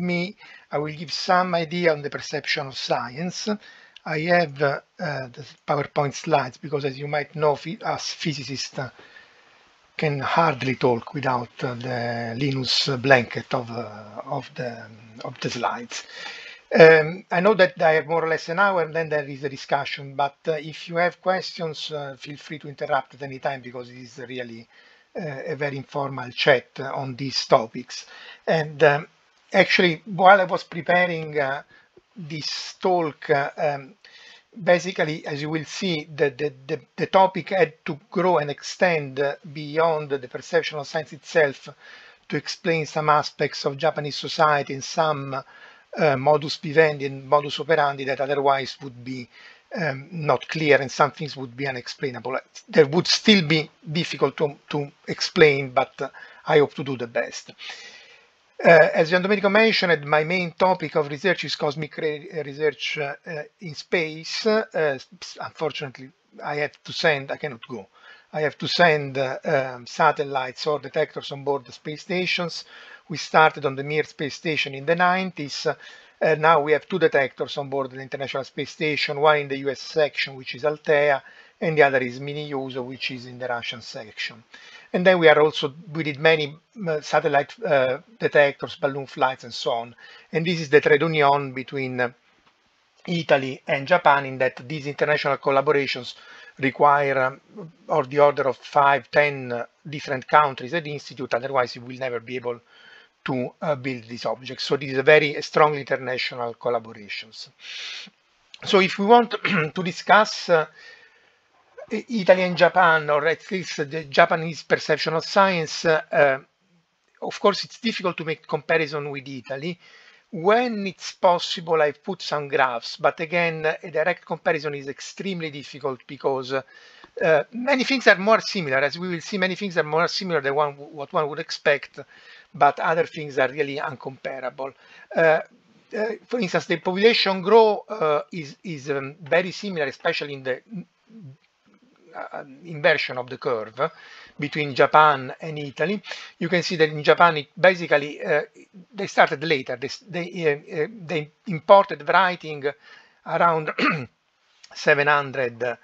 me, I will give some idea on the perception of science. I have uh, the PowerPoint slides because as you might know, as physicists uh, can hardly talk without uh, the Linux blanket of, uh, of, the, of the slides. Um, I know that I have more or less an hour and then there is a discussion, but uh, if you have questions, uh, feel free to interrupt at any time because it is really a very informal chat on these topics. And um, actually, while I was preparing uh, this talk, uh, um, basically, as you will see, the, the, the, the, topic had to grow and extend beyond the perception of science itself to explain some aspects of Japanese society and some uh, modus vivendi and modus operandi that otherwise would be um, not clear and some things would be unexplainable. There would still be difficult to, to explain, but uh, I hope to do the best. Uh, as Gian-Domenico mentioned, my main topic of research is cosmic research uh, in space. Uh, unfortunately, I have to send, I cannot go, I have to send um, satellites or detectors on board the space stations. We started on the Mir space station in the 90s. now we have two detectors on board the International Space Station, one in the US section, which is Altea, and the other is Mini-Yuzo, which is in the Russian section. And then we are also, we did many satellite uh, detectors, balloon flights, and so on. And this is the trade union between uh, Italy and Japan in that these international collaborations require um, or the order of five, ten 10 uh, different countries at the institute, otherwise you will never be able to uh, build these objects. So this is a very strong international collaborations. So if we want to discuss uh, Italy and Japan, or at least the Japanese perception of science, uh, of course, it's difficult to make comparison with Italy. When it's possible, I've put some graphs, but again, a direct comparison is extremely difficult because uh, many things are more similar. As we will see, many things are more similar than one, what one would expect, but other things are really uncomparable. Uh, uh, for instance, the population growth uh, is, is um, very similar, especially in the uh, inversion of the curve between Japan and Italy. You can see that in Japan, it basically, uh, they started later. They, they, uh, they imported writing around 700 uh,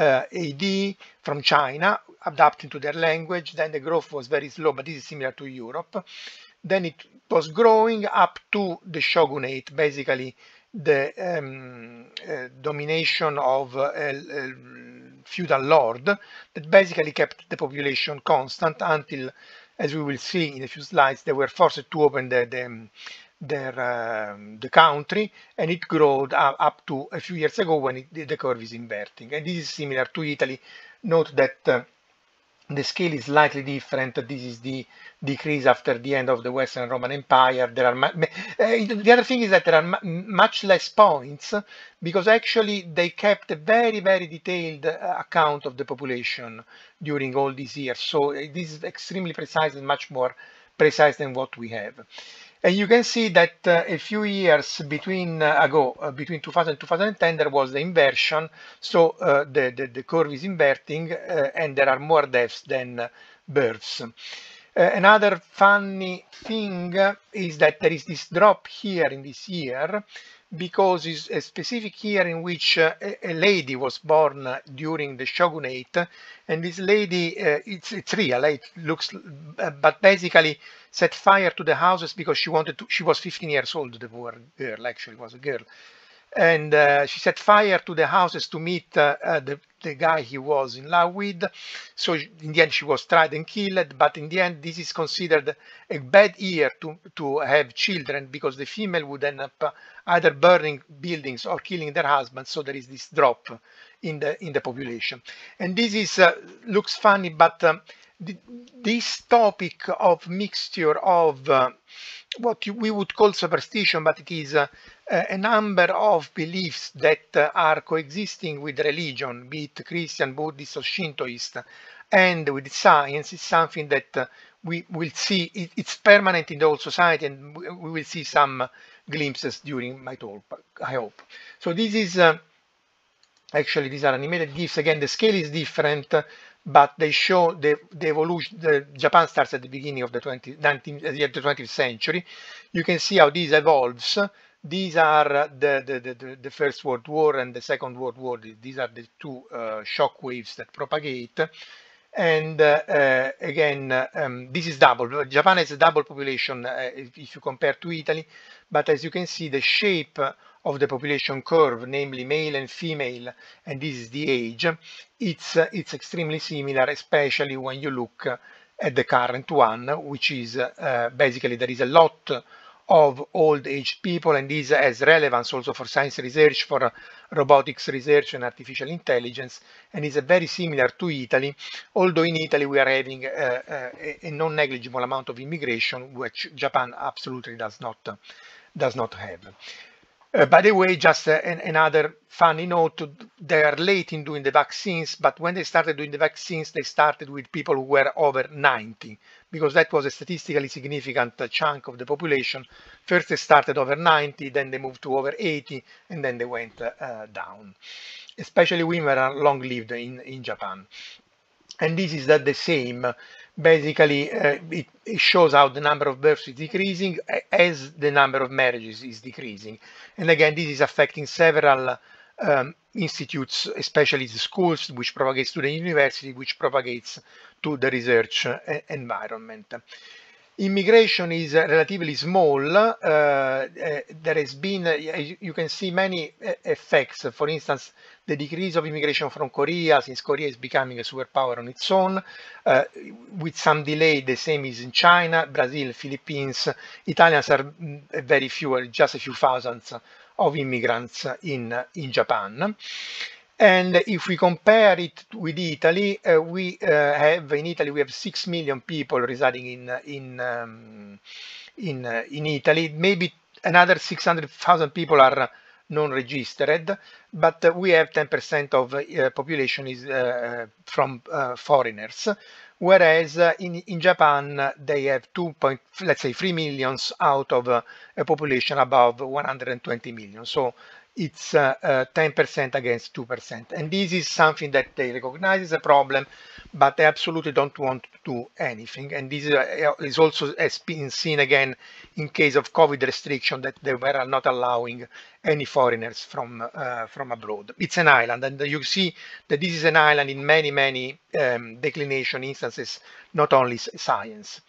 AD from China, adapting to their language. Then the growth was very slow, but this is similar to Europe. Then it was growing up to the shogunate, basically the um, uh, domination of uh, feudal lord that basically kept the population constant until, as we will see in a few slides, they were forced to open the, the, their, um, the country and it grew up, up to a few years ago when it, the curve is inverting. And this is similar to Italy. Note that uh, the scale is slightly different. This is the decrease after the end of the Western Roman Empire. There are uh, the other thing is that there are much less points because actually they kept a very very detailed eh, account of the population during all these years. So eh, this is extremely precise and much more precise than what we have. And you can see that uh, a few years between uh, ago, uh, between 2000 and 2010, there was the inversion. So uh, the, the, the, curve is inverting uh, and there are more deaths than uh, births. another funny thing is that there is this drop here in this year because it's a specific year in which uh, a, lady was born during the shogunate and this lady uh, it's, it's real eh? it looks uh, but basically set fire to the houses because she wanted to she was 15 years old the poor girl actually was a girl and uh, she set fire to the houses to meet uh, uh, the, the guy he was in love with. So in the end, she was tried and killed. But in the end, this is considered a bad year to, to have children because the female would end up either burning buildings or killing their husbands. So there is this drop in the in the population, and this is uh, looks funny, but um, this topic of mixture of uh, what you, we would call superstition, but it is uh, a number of beliefs that uh, are coexisting with religion, be it Christian, Buddhist, or Shintoist, and with science is something that uh, we will see. It, it's permanent in the whole society, and we will see some glimpses during my talk, I hope. So this is uh, actually these are animated GIFs. Again, the scale is different, but they show the, the evolution, the Japan starts at the beginning of the 20th, 19th, the 20th century. You can see how this evolves. These are the, the, the, the First World War and the Second World War. These are the two uh, shock waves that propagate. And uh, uh, again, um, this is double. Japan has a double population uh, if, if you compare to Italy, but as you can see, the shape of the population curve, namely male and female, and this is the age, it's, uh, it's extremely similar, especially when you look at the current one, which is uh, basically there is a lot of old age people and this has relevance also for science research, for robotics research and artificial intelligence and is very similar to Italy, although in Italy we are having a, uh, uh, a, a non-negligible amount of immigration which Japan absolutely does not, does not have. Uh, by the way, just uh, an, another funny note, they are late in doing the vaccines, but when they started doing the vaccines, they started with people who were over 90, because that was a statistically significant uh, chunk of the population. First they started over 90, then they moved to over 80, and then they went uh, uh down. Especially women are long-lived in, in Japan. And this is the same basically uh, it, it, shows how the number of births is decreasing as the number of marriages is decreasing. And again, this is affecting several um, institutes, especially the schools, which propagates to the university, which propagates to the research uh, environment immigration is relatively small. Uh, uh, there has been, eh, you can see many eh, effects. For instance, the decrease of immigration from Korea, since Korea is becoming a superpower on its own. Uh, with some delay, the same is in China, Brazil, Philippines. Italians are mm, very few, just a few thousands of immigrants in, in Japan. And if we compare it with Italy, uh, we uh, have in Italy we have six million people residing in in um, in uh, in Italy. Maybe another six hundred thousand people are non-registered, but we have ten percent of uh, population is uh, from uh, foreigners, whereas in in Japan they have two point let's say three millions out of a population above one hundred and twenty million. So it's 10% uh, uh, against 2%. And this is something that they recognize as a problem, but they absolutely don't want to do anything. And this uh, is also has been seen again in case of COVID restriction that they were not allowing any foreigners from uh, from abroad. It's an island, and you see that this is an island in many, many um, declination instances, not only science.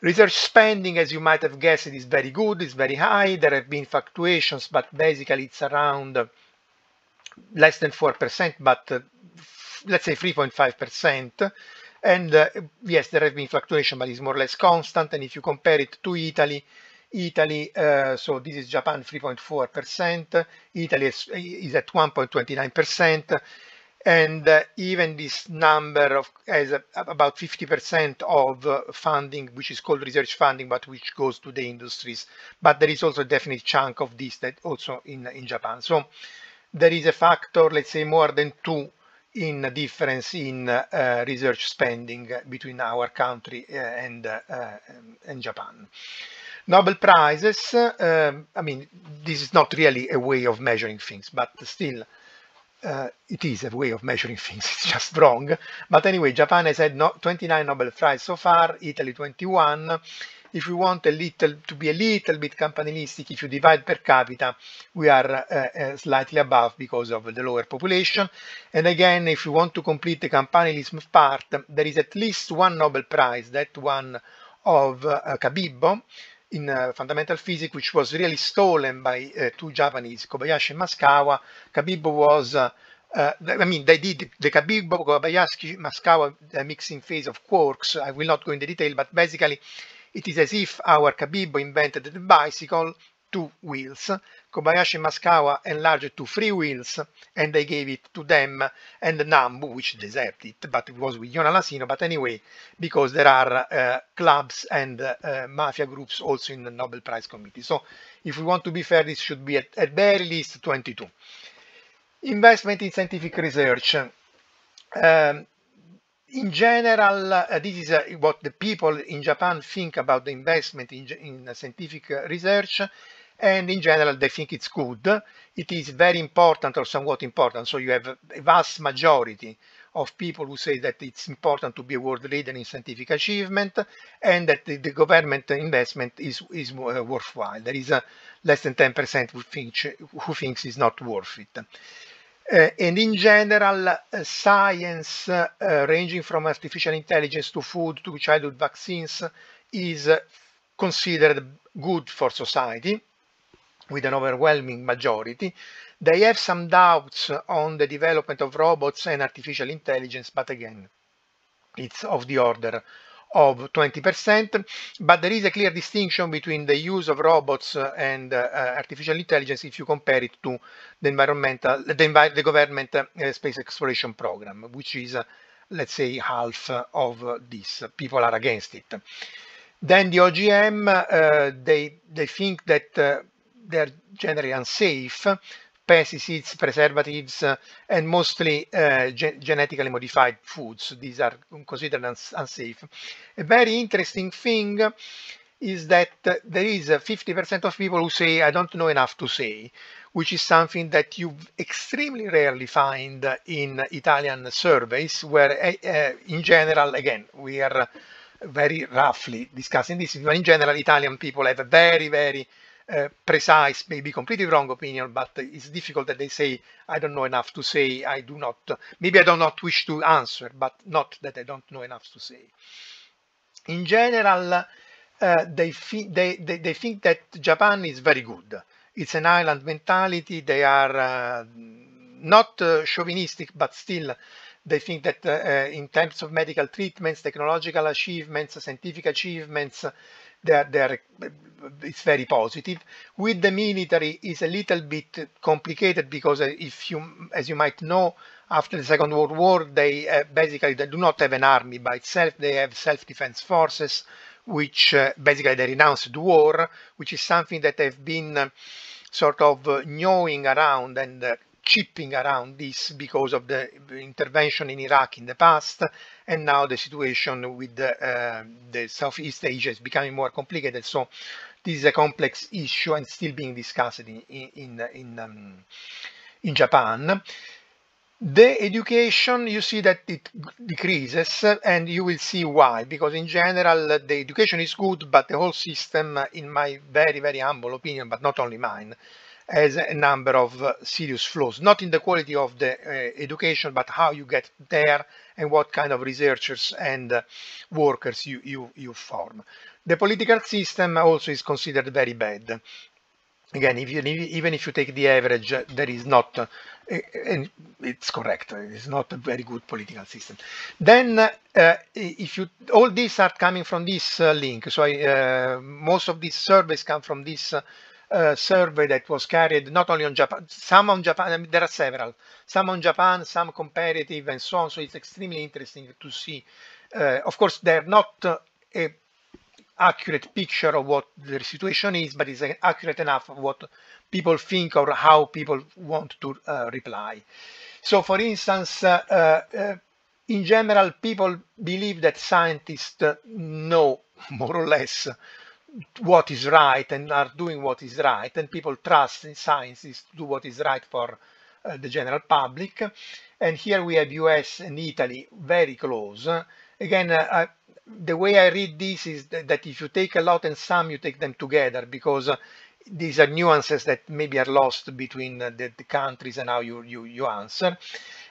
Research spending, as you might have guessed, is very good, it's very high. There have been fluctuations, but basically it's around uh, less than 4%, but uh, let's say 3.5%. And uh, yes, there have been fluctuations, but it's more or less constant. And if you compare it to Italy, Italy, uh, so this is Japan 3.4%, Italy is, is at 1.29%, and uh, even this number of as a, about 50% of uh, funding which is called research funding but which goes to the industries but there is also a definite chunk of this that also in in Japan so there is a factor let's say more than 2 in difference in uh, research spending between our country uh, and uh, uh, and Japan Nobel Prizes, I mean, this is not really a way of measuring things, but still uh, it is a way of measuring things, it's just wrong. But anyway, Japan has had no 29 Nobel Prize so far, Italy 21. If we want a little to be a little bit campanilistic, if you divide per capita, we are uh, uh, slightly above because of the lower population. And again, if you want to complete the campanilism part, there is at least one Nobel Prize, that one of Cabibbo, uh, in uh, fundamental physics, which was really stolen by uh, two Japanese, Kobayashi and Maskawa. Kabibo was, uh, I mean, they did the Kabibo, Kobayashi, Maskawa mixing phase of quarks. I will not go into detail, but basically it is as if our Kabibo invented the bicycle, two wheels, Kobayashi Maskawa enlarged to Free Wheels and they gave it to them and Nambu, which mm. deserved it, but it was with Yona Lasino. But anyway, because there are uh, clubs and uh, mafia groups also in the Nobel Prize Committee. So if we want to be fair, this should be at, at very least 22. Investment in scientific research. Um, in general, uh, this is uh, what the people in Japan think about the investment in, in scientific research and in general they think it's good. It is very important or somewhat important, so you have a vast majority of people who say that it's important to be a world leader in scientific achievement and that the, the government investment is, is uh, worthwhile. There is less than 10% who, think, who thinks it's not worth it. Uh, and in general, uh, science uh, ranging from artificial intelligence to food to childhood vaccines is considered good for society with an overwhelming majority. They have some doubts on the development of robots and artificial intelligence, but again, it's of the order of 20%, but there is a clear distinction between the use of robots and uh, artificial intelligence if you compare it to the environmental, the, the government uh, space exploration program, which is, uh, let's say, half of this. People are against it. Then the OGM, uh, they, they think that uh, they're generally unsafe, pesticides, preservatives, uh, and mostly uh, ge genetically modified foods. These are considered unsafe. A very interesting thing is that uh, there is 50% of people who say, I don't know enough to say, which is something that you extremely rarely find in Italian surveys, where eh, eh, in general, again, we are very roughly discussing this, but in general, Italian people have a very, very Eh, precise, maybe completely wrong opinion, but it's difficult that they say, I don't know enough to say, I do not, maybe I do not wish to answer, but not that I don't know enough to say. In general, uh, they, they, they, they, think that Japan is very good. It's an island mentality. They are uh, not uh, chauvinistic, but still they think that in terms of medical treatments, technological achievements, scientific achievements, they're, they're, it's very positive. With the military, it's a little bit complicated because uh, if you, as you might know, after the Second World War, they uh, basically they do not have an army by itself. They have self-defense forces, which uh, basically they renounced war, which is something that they've been uh, sort of uh, gnawing around and uh, chipping around this because of the intervention in Iraq in the past and now the situation with the, uh, the Southeast Asia is becoming more complicated. So this is a complex issue and still being discussed in in in, um, in Japan. The education, you see that it decreases and you will see why, because in general the education is good, but the whole system, in my very, very humble opinion, but not only mine, has a number of uh, serious flaws, not in the quality of the uh, education, but how you get there and what kind of researchers and uh, workers you, you, you form. The political system also is considered very bad. Again, if you, even if you take the average, uh, there is not, uh, and it's correct, it's not a very good political system. Then, uh, if you, all these are coming from this uh, link. So I, uh, most of these surveys come from this a survey that was carried not only on Japan, some on Japan, I mean, there are several, some on Japan, some comparative and so on. So it's extremely interesting to see. Uh, of course, they're not uh, a accurate picture of what the situation is, but it's accurate enough of what people think or how people want to uh, reply. So for instance, uh, uh, in general, people believe that scientists know more or less what is right and are doing what is right and people trust in sciences to do what is right for uh, the general public and here we have US and Italy very close again uh, I, the way I read this is that, that, if you take a lot and some you take them together because uh, these are nuances that maybe are lost between uh, the, the, countries and how you, you, you answer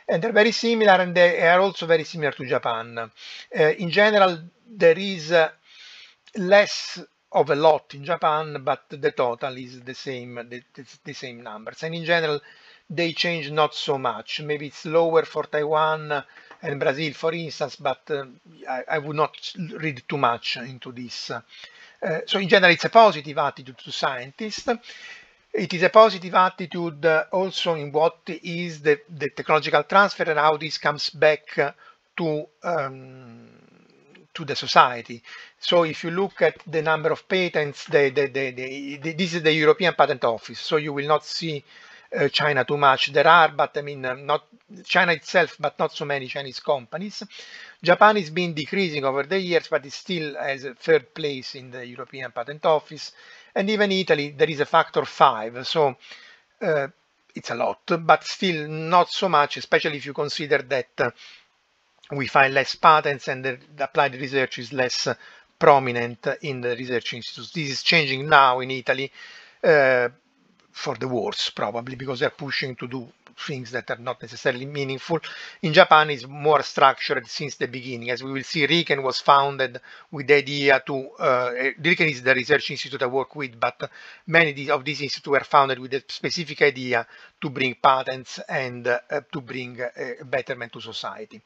and they're very similar and they are also very similar to Japan uh, in general there is uh, less of a lot in Japan, but the total is the same, it's the same numbers. And in general, they change not so much. Maybe it's lower for Taiwan and Brazil, for instance, but uh, I, I, would not read too much into this. Uh, so in general, it's a positive attitude to scientists. It is a positive attitude uh, also in what is the, the technological transfer and how this comes back to um, to the society. So if you look at the number of patents, the, the, the, this is the European Patent Office, so you will not see uh, China too much. There are, but I mean, um, not China itself, but not so many Chinese companies. Japan has been decreasing over the years, but it still has a third place in the European Patent Office. And even Italy, there is a factor five. So uh, it's a lot, but still not so much, especially if you consider that uh, we find less patents and the applied research is less uh, prominent in the research institutes. This is changing now in Italy. Uh, for the worse probably because they're pushing to do things that are not necessarily meaningful. In Japan, it's more structured since the beginning. As we will see, Riken was founded with the idea to, uh, eh, Riken is the research institute I work with, but many of these institutes were founded with a specific idea to bring patents and uh, to bring uh, betterment to society.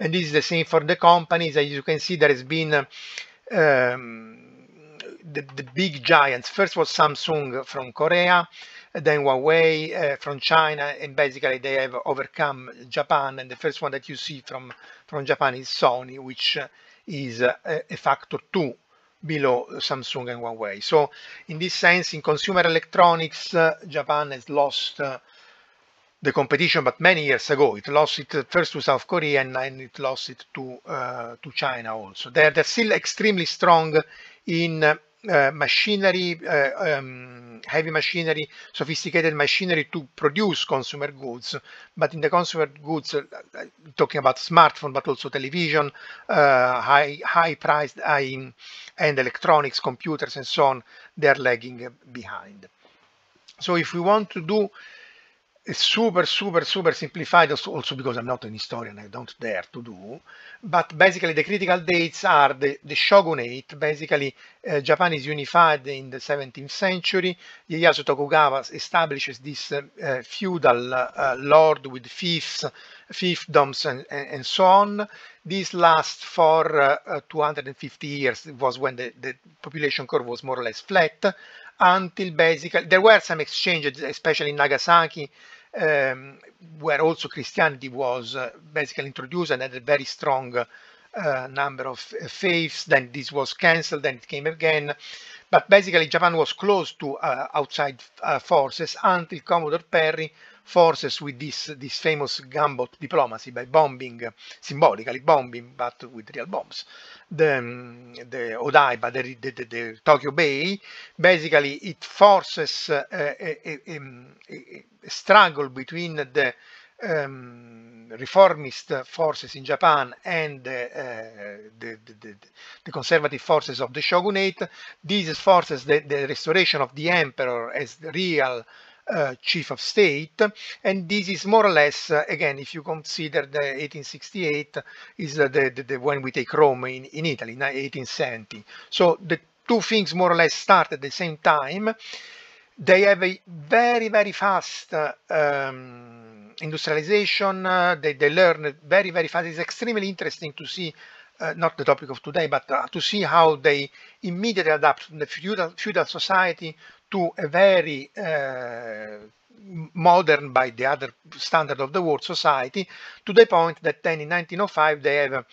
And this is the same for the companies. As you can see, there has been um, the, the big giants. First was Samsung from Korea, then Huawei uh, from China, and basically they have overcome Japan. And the first one that you see from, from Japan is Sony, which uh, is uh, a, a factor two below Samsung and Huawei. So in this sense, in consumer electronics, uh, Japan has lost uh, the competition, but many years ago. It lost it uh, first to South Korea and, then it lost it to, uh, to China also. They're, they're still extremely strong in Eh, machinery, uh, um, heavy machinery, sophisticated machinery to produce consumer goods. But in the consumer goods, uh, talking about smartphone, but also television, high high priced high end electronics, computers, and so on, they are lagging behind. So if we want to do super, super, super simplified also because I'm not an historian, I don't dare to do, but basically the critical dates are the, the shogunate, basically uh, eh, Japan is unified in the 17th century, Ieyasu Tokugawa establishes this uh, uh, feudal eh, lord with fiefs, fiefdoms and, and, and, so on. This lasts for 250 years, it was when the, the population curve was more or less flat, until basically there were some exchanges, especially in Nagasaki, um, where also Christianity was uh, basically introduced and had a very strong uh, number of uh, faiths. Then this was cancelled, then it came again. But basically, Japan was closed to uh, outside uh, forces until Commodore Perry forces with this, this famous gambot diplomacy by bombing, symbolically bombing, but with real bombs, the, the Odaiba, the, the, the, the Tokyo Bay, basically it forces uh, a, a, a, a struggle between the um, reformist forces in Japan and uh, the, the, the, conservative forces of the shogunate. These forces, the, the restoration of the emperor as the real uh, chief of state and this is more or less uh, again if you consider the 1868 is the, the, the when we take Rome in, in Italy 1870 so the two things more or less start at the same time they have a very very fast uh, um, industrialization uh, they, they learn very very fast it's extremely interesting to see uh, not the topic of today, but uh, to see how they immediately adapt from the feudal, feudal society to a very uh, modern by the other standard of the world society to the point that then in 1905 they have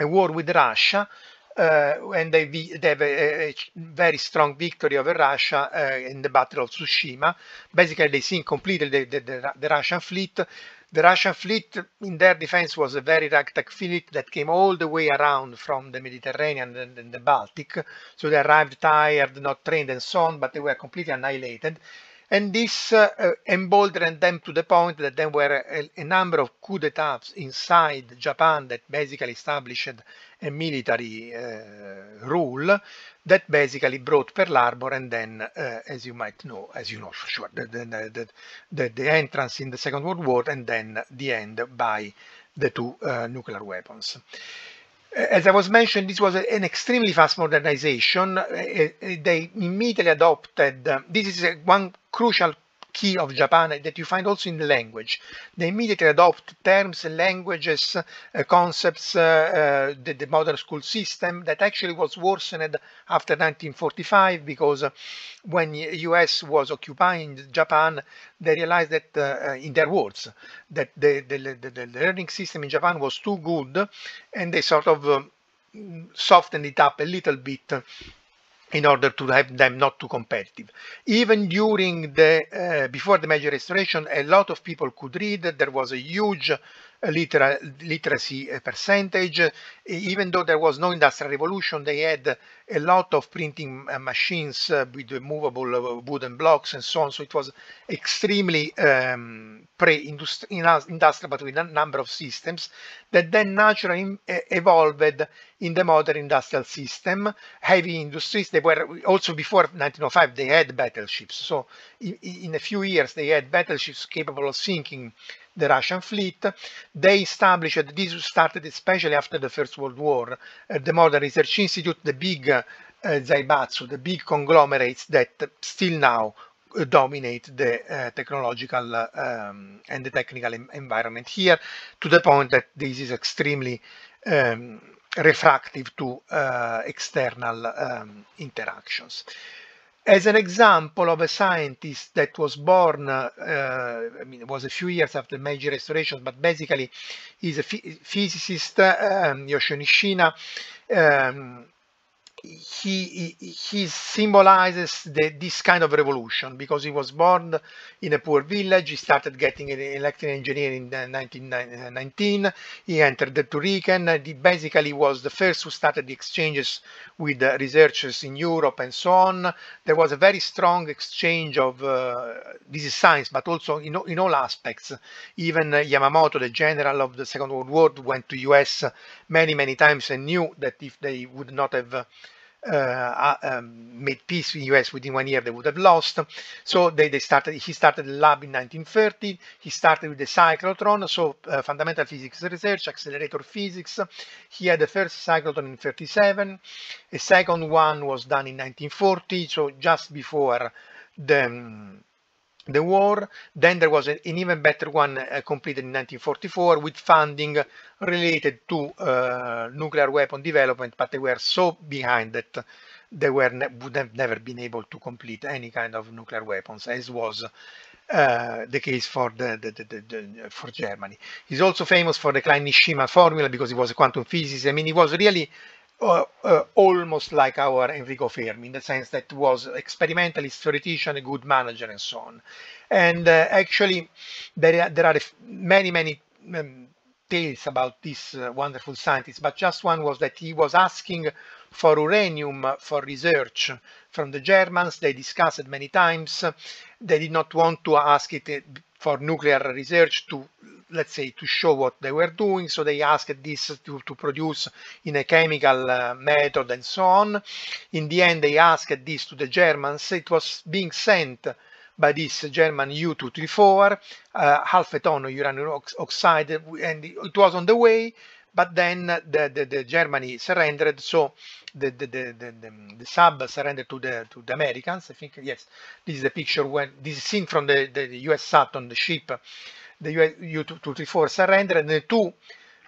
a war with Russia uh, and they, they have a, a, very strong victory over Russia uh, in the Battle of Tsushima. Basically, they sink completely the, the, the, the Russian fleet the Russian fleet in their defense was a very ragtag fleet that came all the way around from the Mediterranean and, the Baltic. So they arrived tired, not trained and so on, but they were completely annihilated. And this uh, uh, emboldened them to the point that there were a, a number of coups d'etats inside Japan that basically established a military uh, rule that basically brought Pearl Harbor and then, uh, as you might know, as you know for sure, the, the, the, the, entrance in the Second World War and then the end by the two uh, nuclear weapons. As I was mentioned, this was an extremely fast modernization. Uh, uh, they immediately adopted, uh, this is one crucial key of Japan that you find also in the language. They immediately adopt terms, languages, uh, concepts, uh, uh the, the, modern school system that actually was worsened after 1945 because uh, when US was occupying Japan, they realized that, uh, in their words, that the, the, the, learning system in Japan was too good and they sort of um, softened it up a little bit in order to have them not too competitive. Even during the, uh, before the major restoration, a lot of people could read. There was a huge uh, literacy uh, percentage. Even though there was no industrial revolution, they had a lot of printing uh, machines uh, with movable uh, wooden blocks and so on. So it was extremely um, pre-industrial, but with a number of systems that then naturally mm, evolved in the modern industrial system. Heavy industries, they were also before 1905, they had battleships. So in, in a few years, they had battleships capable of sinking the Russian fleet. They established, this started especially after the First World War, uh, the Modern Research Institute, the big Eh, Zaibatsu, the big conglomerates that still now eh, dominate the eh, technological um, and the technical environment here to the point that this is extremely um, refractive to external um, interactions as an example of a scientist that was born, uh, I mean, it was a few years after major restoration, but basically he's a physicist, um, um, he he symbolizes the, this kind of revolution because he was born in a poor village. He started getting an electrical engineer in 1919. Uh, uh, he entered the Turican. He basically was the first who started the exchanges with the researchers in Europe and so on. There was a very strong exchange of uh, this is science, but also in, in all aspects. Even Yamamoto, the general of the Second World War, went to US many many times and knew that if they would not have uh, uh, um, made peace with the US within one year, they would have lost. So they, they started. He started the lab in 1930. He started with the cyclotron, so uh, fundamental physics research, accelerator physics. He had the first cyclotron in 37. A second one was done in 1940, so just before the um, the war. Then there was an even better one uh, completed in 1944 with funding related to uh, nuclear weapon development, but they were so behind that they were ne would have never been able to complete any kind of nuclear weapons, as was uh, the case for the, the, the, for Germany. He's also famous for the Klein-Nishima formula because he was a quantum physicist. I mean, he was really uh, uh, almost like our Enrico Fermi, in the sense that was experimentalist, theoretician, a good manager, and so on. And uh, actually, there are, there are many, many um, tales about this uh, wonderful scientist, but just one was that he was asking for uranium for research from the Germans. They discussed it many times. They did not want to ask it uh, for nuclear research to let's say to show what they were doing so they asked this to, to produce in a chemical uh, method and so on in the end they asked this to the germans it was being sent by this German U-234, uh, half a ton of uranium oxide, and it was on the way but then the, the, the Germany surrendered, so the, the, the, the, sub surrendered to the, to the Americans. I think, yes, this is the picture when this is seen from the, the, US sat on the ship. The US U-234 surrendered, and the two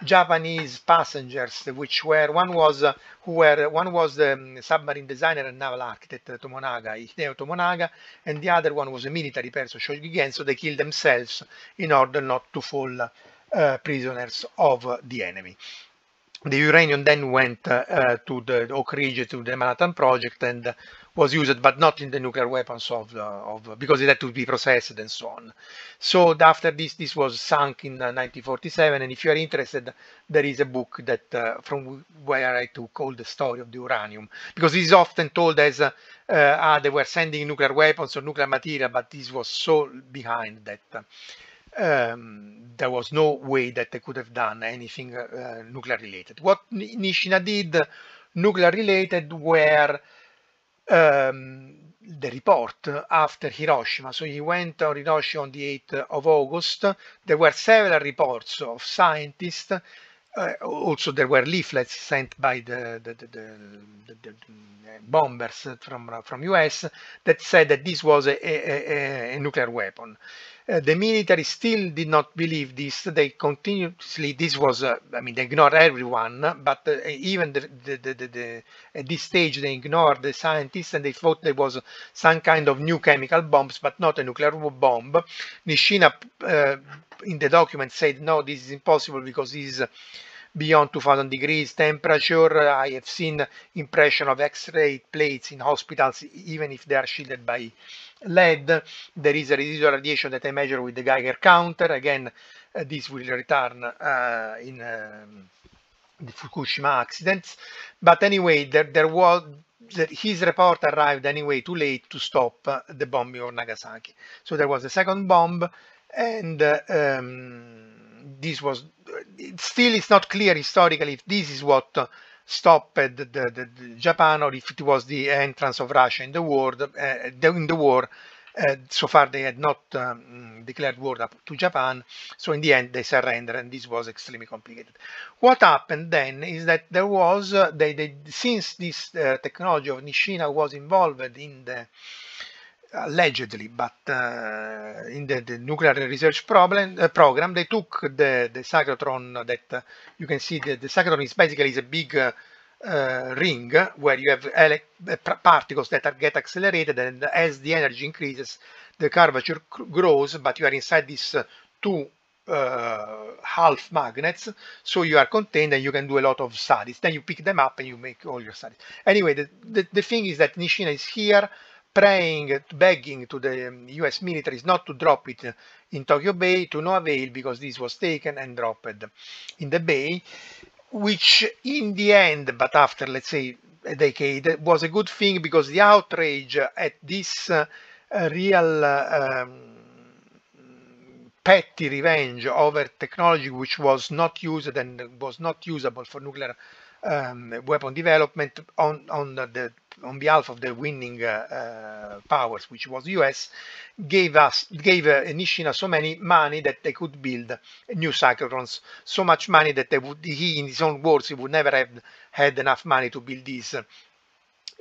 Japanese passengers, which were one was uh, who were uh, one was the um, submarine designer and naval architect uh, Tomonaga, Hideo Tomonaga, and the other one was a military person, Shoji Gen. So they killed themselves in order not to fall. Uh, Eh, prisoners of the enemy. The uranium then went eh, to the Oak Ridge, to the Manhattan Project, and was used, but not in the nuclear weapons of, the, eh, of because it had to be processed and so on. So after this, this was sunk in 1947, and if you are interested, there is a book that uh, from where I took all the story of the uranium, because it is often told as uh, uh, they were sending nuclear weapons or nuclear material, but this was so behind that um, there was no way that they could have done anything uh, nuclear related. What Nishina did nuclear related were um, the report after Hiroshima. So he went on Hiroshima on the 8th of August. There were several reports of scientists. Uh, also, there were leaflets sent by the, the, the, the bombers from from US that said that this was a, a, a, a nuclear weapon. Uh, the military still did not believe this. They continuously, this was, uh, I mean, they ignored everyone, but uh, even the, the, the, at this stage, they ignored the scientists and they thought there was some kind of new chemical bombs, but not a nuclear bomb. Nishina uh, in the document said, no, this is impossible because this is beyond 2000 degrees temperature. I have seen impression of X-ray plates in hospitals, even if they are shielded by lead. There is a residual radiation that I measure with the Geiger counter. Again, uh, this will return uh, in um, the Fukushima accidents. But anyway, there, there was his report arrived anyway too late to stop uh, the bombing of Nagasaki. So there was a second bomb, and um, this was still it's not clear historically if this is what stopped the, the, the, Japan or if it was the entrance of Russia in the war. Uh, in the war, uh, so far they had not um, declared war to Japan, so in the end they surrendered, and this was extremely complicated. What happened then is that there was uh, they, they, since this uh, technology of Nishina was involved in the allegedly, but uh, in the, the, nuclear research problem, uh, program, they took the, the cyclotron that uh, you can see the cyclotron is basically is a big uh, uh, ring where you have particles that are, get accelerated and as the energy increases, the curvature grows, but you are inside these two uh, half magnets so you are contained and you can do a lot of studies then you pick them up and you make all your studies anyway the, the, the thing is that Nishina is here praying, begging to the US militaries not to drop it in Tokyo Bay to no avail because this was taken and dropped in the bay, which in the end, but after let's say a decade, was a good thing because the outrage at this uh, real uh, um, petty revenge over technology which was not used and was not usable for nuclear um, weapon development on, on the on behalf of the winning uh, uh, powers, which was US, gave us gave uh, Nishina so many money that they could build new cyclotrons, so much money that they would, he, in his own words, he would never have had enough money to build these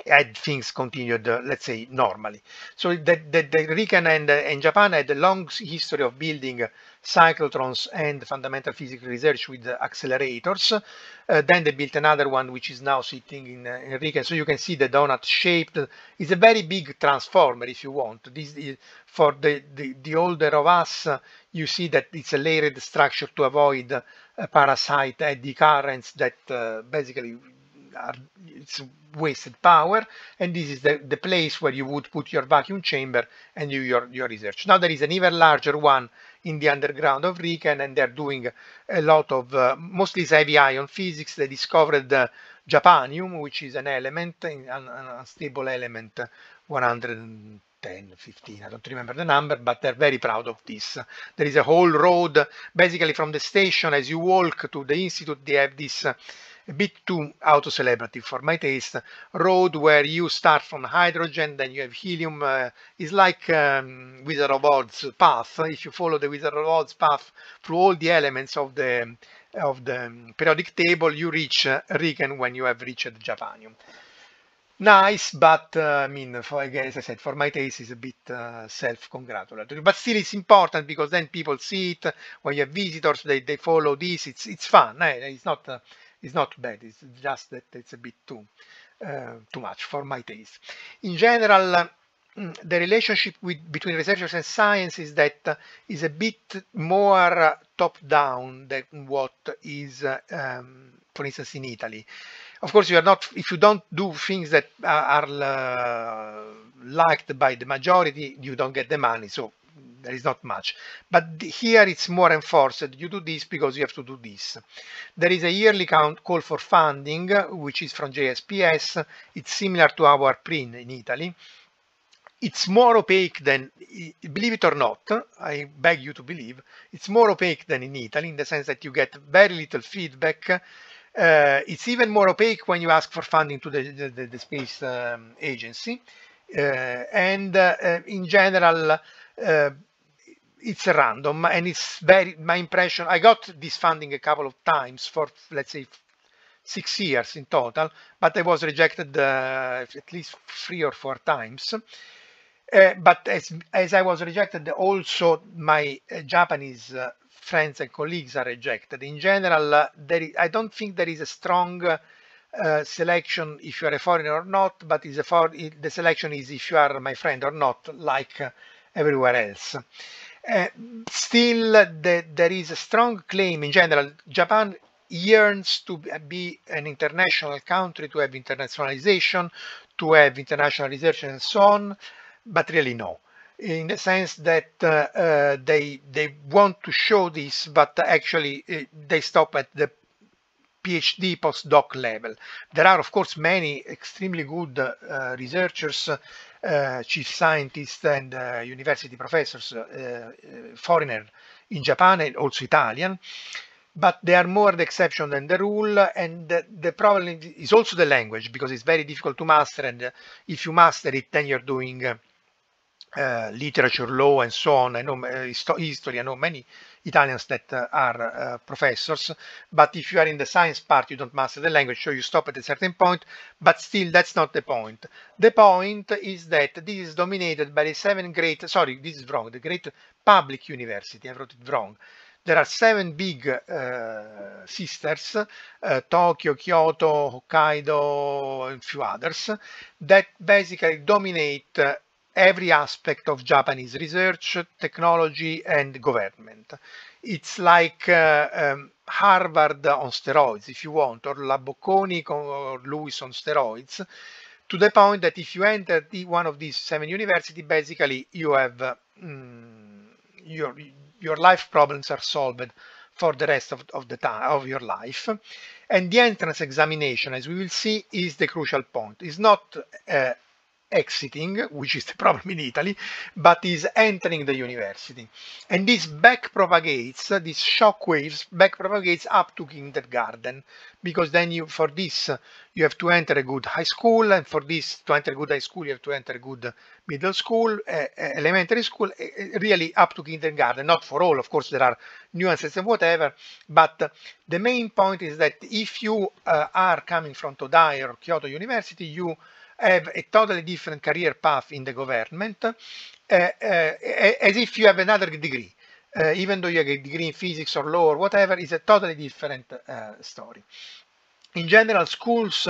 had things continued, uh, let's say, normally. So that the, the Riken and, uh, and Japan had a long history of building cyclotrons and fundamental physics research with accelerators. Uh, then they built another one, which is now sitting in, uh, in Riken. So you can see the donut shaped. It's a very big transformer, if you want. This is, for the, the, the, older of us, uh, you see that it's a layered structure to avoid uh, parasite eddy currents that basically are, it's wasted power. And this is the, the place where you would put your vacuum chamber and do your, your research. Now there is an even larger one in the underground of Riken and they're doing a lot of uh, mostly heavy ion physics. They discovered uh, japanium, which is an element, an, an unstable element, 110, 15, I don't remember the number, but they're very proud of this. There is a whole road, basically from the station as you walk to the institute, they have this uh, a bit too auto-celebrative for my taste, road where you start from hydrogen, then you have helium, uh, is like um, Wizard of Oz path. If you follow the Wizard of Oz path through all the elements of the, of the periodic table, you reach uh, Riken when you have reached Japanium. Nice, but uh, I mean, for, again, as I said, for my taste, is a bit uh, self-congratulatory. But still, it's important because then people see it. When you have visitors, they, they follow this. It's it's fun. Eh? It's not uh, it's not bad, it's just that it's a bit too, uh, too much for my taste. In general, uh, the relationship with, between researchers and science is that uh, is a bit more uh, top-down than what is, uh, um, for instance, in Italy. Of course, you are not if you don't do things that are uh, liked by the majority, you don't get the money. So there is not much. But here it's more enforced. You do this because you have to do this. There is a yearly count call for funding, which is from JSPS. It's similar to our PRIN in Italy. It's more opaque than, believe it or not, I beg you to believe, it's more opaque than in Italy in the sense that you get very little feedback uh, it's even more opaque when you ask for funding to the, the, the space um, agency. Uh, and uh, uh in general, uh, it's random and it's very my impression i got this funding a couple of times for let's say six years in total but i was rejected uh, at least three or four times uh, but as, as i was rejected also my uh, japanese uh, friends and colleagues are rejected in general uh, there is, i don't think there is a strong uh, selection if you are a foreigner or not but is a for the selection is if you are my friend or not like everywhere else uh, still, the, there is a strong claim in general. Japan yearns to be an international country, to have internationalization, to have international research and so on, but really no. In the sense that uh, uh, they they want to show this, but actually eh, they stop at the PhD postdoc level. There are, of course, many extremely good uh, researchers Eh, chief scientists and eh, university professors, eh, foreigner in Japan and also Italian, but they are more the exception than the rule and the, the, problem is also the language because it's very difficult to master and if you master it then you're doing uh, literature law and so on i know uh, history i know many Italians that uh, are uh, professors. But if you are in the science part, you don't master the language, so you stop at a certain point. But still, that's not the point. The point is that this is dominated by the seven great, sorry, this is wrong, the great public university, I wrote it wrong. There are seven big uh, sisters, uh, Tokyo, Kyoto, Hokkaido, and few others, that basically dominate uh, every aspect of Japanese research, technology and government. It's like uh, um, Harvard on steroids, if you want, or Labocconi or Lewis on steroids, to the point that if you enter the, one of these seven universities, basically you have uh, mm, your your life problems are solved for the rest of, of the time of your life. And the entrance examination, as we will see, is the crucial point. It's not uh, exiting, which is the problem in Italy, but is entering the university. And this backpropagates, this shock waves backpropagates up to kindergarten, because then you, for this, you have to enter a good high school, and for this, to enter good high school, you have to enter good middle school, uh, elementary school, uh, really up to kindergarten. Not for all, of course, there are nuances and whatever, but the main point is that if you uh, are coming from Todai or Kyoto University, you have a totally different career path in the government, eh, eh, eh, as if you have another degree. even though you have a degree in physics or law or whatever, it's a totally different story. In general, schools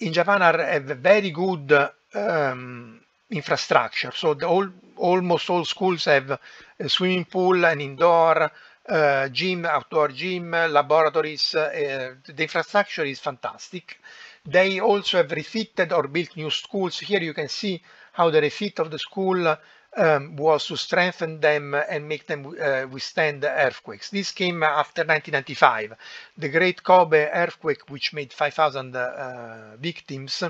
in Japan are, have very good um, infrastructure. So all, almost all schools have a swimming pool, and indoor uh, gym, outdoor gym, laboratories. Uh, the infrastructure is fantastic. They also have refitted or built new schools. Here you can see how the refit of the school um, was to strengthen them and make them uh, withstand earthquakes. This came after 1995. The Great Kobe earthquake, which made 5,000 uh, victims,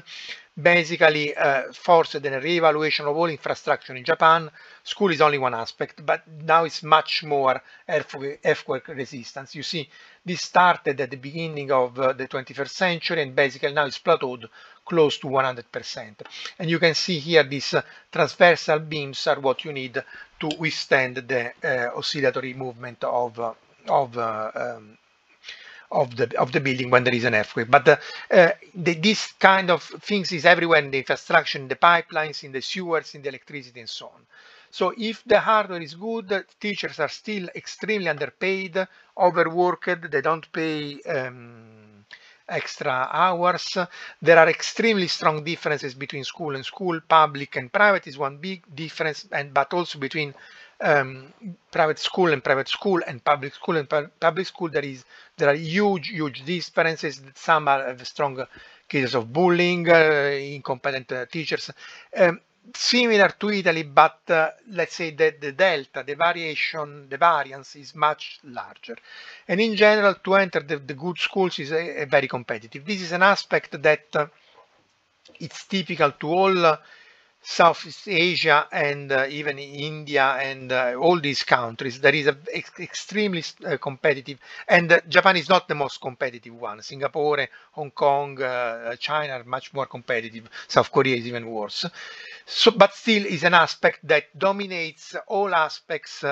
basically uh, forced a evaluation of all infrastructure in Japan. School is only one aspect, but now it's much more earthquake, earthquake resistance. You see, this started at the beginning of uh, the 21st century and basically now it's plateaued close to 100%. And you can see here these uh, transversal beams are what you need to withstand the uh, oscillatory movement of, uh, of uh, um, of the of the building when there is an earthquake. But the, uh, uh, the, this kind of things is everywhere in the infrastructure, in the pipelines, in the sewers, in the electricity, and so on. So if the hardware is good, teachers are still extremely underpaid, overworked. They don't pay. Um, extra hours. There are extremely strong differences between school and school, public and private is one big difference, and but also between um, private school and private school and public school and pu public school there is there are huge huge differences some are have strong cases of bullying uh, incompetent uh, teachers um, similar to Italy, but uh, let's say that the delta, the variation, the variance is much larger. And in general, to enter the, the good schools is a, uh, a very competitive. This is an aspect that uh, it's typical to all uh, Southeast Asia and uh, even India and uh, all these countries, there is a ex extremely uh, competitive, and uh, Japan is not the most competitive one. Singapore, Hong Kong, uh, uh, China are much more competitive. South Korea is even worse. So, but still is an aspect that dominates all aspects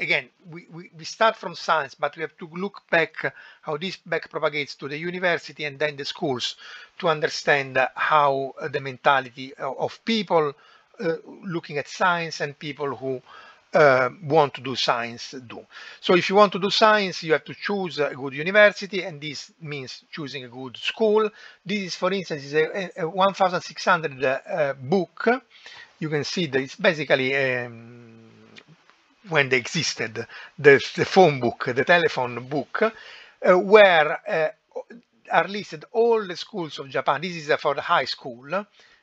again, we, we, we, start from science, but we have to look back how this back propagates to the university and then the schools to understand how uh, the mentality uh, of people uh, looking at science and people who uh, want to do science do. So if you want to do science, you have to choose a good university, and this means choosing a good school. This is, for instance, is a, a 1,600 uh, book. You can see that it's basically um, when they existed, the, the phone book, the telephone book, uh, where uh, are listed all the schools of Japan. This is uh, for the high school.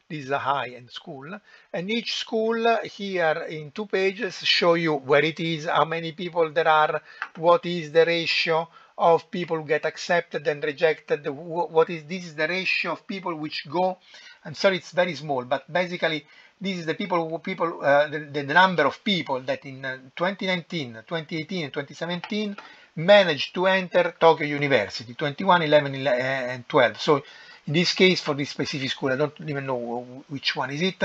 This is a high-end school. And each school uh, here in two pages show you where it is, how many people there are, what is the ratio of people who get accepted and rejected, what is this is the ratio of people which go. I'm sorry, it's very small, but basically this is the people who people uh, the, the, number of people that in uh, 2019, 2018, and 2017 managed to enter Tokyo University 21, 11, eh, and 12. So in this case, for this specific school, I don't even know which one is it,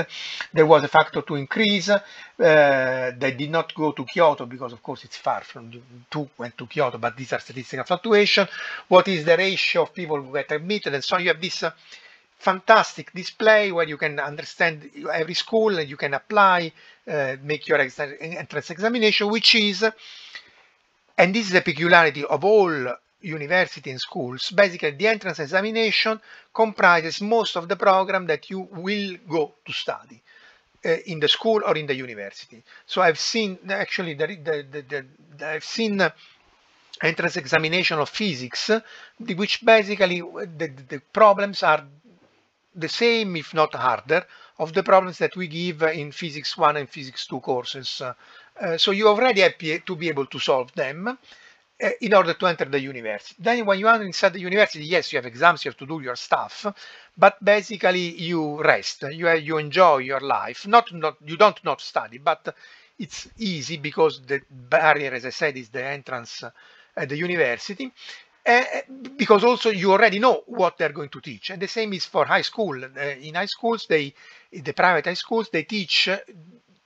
there was a factor to increase. Uh, they did not go to Kyoto because, of course, it's far from two went to Kyoto, but these are statistical fluctuation. What is the ratio of people who get admitted? And so you have this uh, fantastic display where you can understand every school and you can apply, uh, make your ex entrance examination, which is, and this is a peculiarity of all university and schools, basically the entrance examination comprises most of the program that you will go to study. Uh, in the school or in the university. So I've seen actually the, the, the, the I've seen entrance examination of physics, which basically the problems are the same, if not harder, of the problems that we give in Physics 1 and Physics 2 courses. Uh, so you already have to be able to solve them uh, in order to enter the university. Then when you are inside the university, yes, you have exams, you have to do your stuff, but basically you rest, you, you enjoy your life. Not, not You don't not study, but it's easy because the barrier, as I said, is the entrance at the university. Eh, eh, because also you already know what they're going to teach. And the same is for high school. Uh, in high schools, they, the private high schools, they teach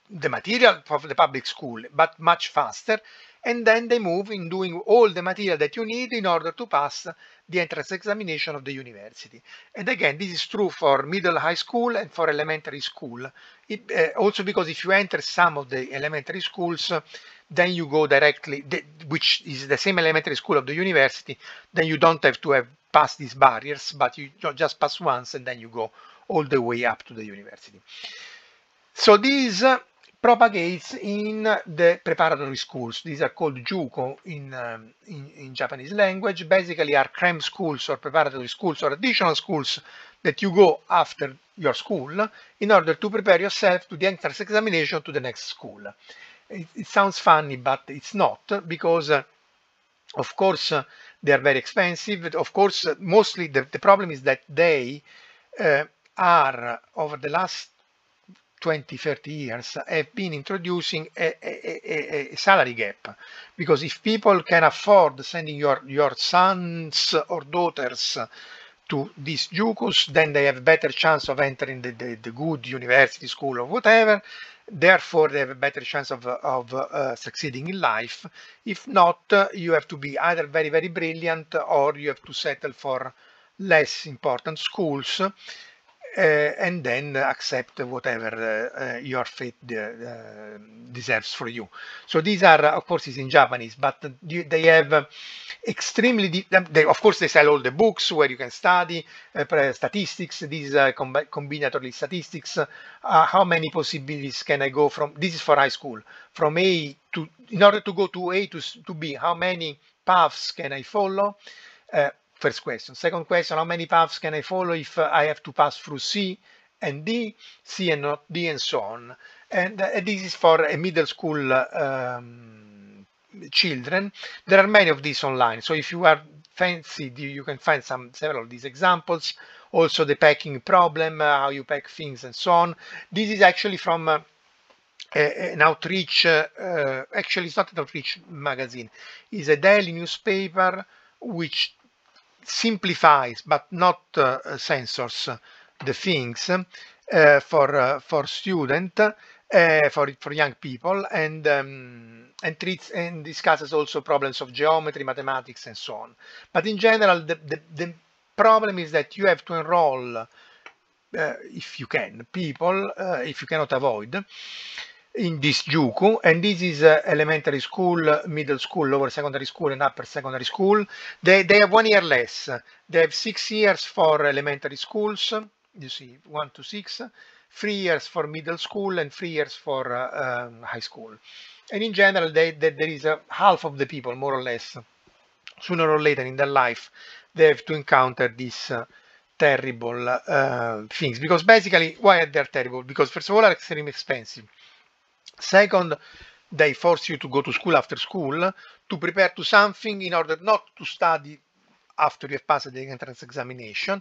the material of the public school, but much faster and then they move in doing all the material that you need in order to pass the entrance examination of the university. And again, this is true for middle high school and for elementary school. It, uh, also because if you enter some of the elementary schools, then you go directly, the, which is the same elementary school of the university, then you don't have to have passed these barriers, but you just pass once and then you go all the way up to the university. So these propagates in the preparatory schools. These are called juko in, um, in, in, Japanese language, basically are cram schools or preparatory schools or additional schools that you go after your school in order to prepare yourself to the entrance examination to the next school. It, it sounds funny, but it's not because uh, of course uh, they are very expensive. Of course, uh, mostly the, the, problem is that they uh, are over the last 20, 30 years have been introducing a, a, a, salary gap. Because if people can afford sending your, your sons or daughters to this JUCUS, then they have better chance of entering the, the, the, good university, school, or whatever. Therefore, they have a better chance of, of uh, succeeding in life. If not, uh, you have to be either very, very brilliant or you have to settle for less important schools. Uh, and then accept whatever uh, uh, your fate deserves for you. So these are, of course, is in Japanese, but they have extremely, um, they, of course, they sell all the books where you can study statistics, these comb combinatorial statistics, how many possibilities can I go from, this is for high school, from A to, in order to go to A to, to B, how many paths can I follow? Uh, First question. Second question, how many paths can I follow if uh, I have to pass through C and D, C and not D, and so on. And uh, this is for a middle school um, children. There are many of these online, so if you are fancied, you, can find some several of these examples. Also the packing problem, uh, how you pack things and so on. This is actually from uh, an outreach, uh, uh, actually it's not an outreach magazine, it's a daily newspaper which simplifies but not uh, censors the things uh, for uh, for student for for young people and um, and treats and discusses also problems of geometry, mathematics, and so on. But in general, the, the, the problem is that you have to enroll, uh, if you can, people, uh, if you cannot avoid, in this Juku and this is uh, elementary school, middle school, lower secondary school and upper secondary school. They, they have one year less. They have six years for elementary schools, you see, one to six, three years for middle school and three years for uh, um, high school. And in general, they, they, there is a uh, half of the people, more or less, sooner or later in their life, they have to encounter this uh, terrible uh, things because basically why are they terrible because first of all are extremely expensive Second, they force you to go to school after school to prepare to something in order not to study after you have passed the entrance examination.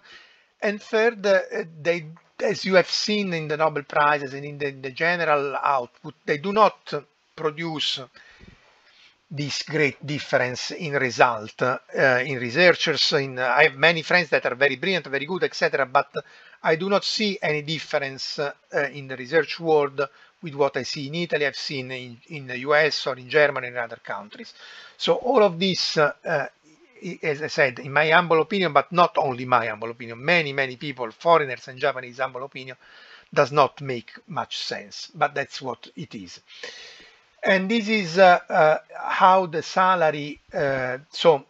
And third, uh, they, as you have seen in the Nobel Prizes and in the, the general output, they do not produce this great difference in result uh, in researchers. In uh, I have many friends that are very brilliant, very good, etc. But I do not see any difference eh, in the research world with what I see in Italy, I've seen in, in the US or in Germany and other countries. So all of this, uh, uh, as I said, in my humble opinion, but not only my humble opinion, many, many people, foreigners and Japanese humble opinion, does not make much sense, but that's what it is. And this is uh, uh how the salary, uh, so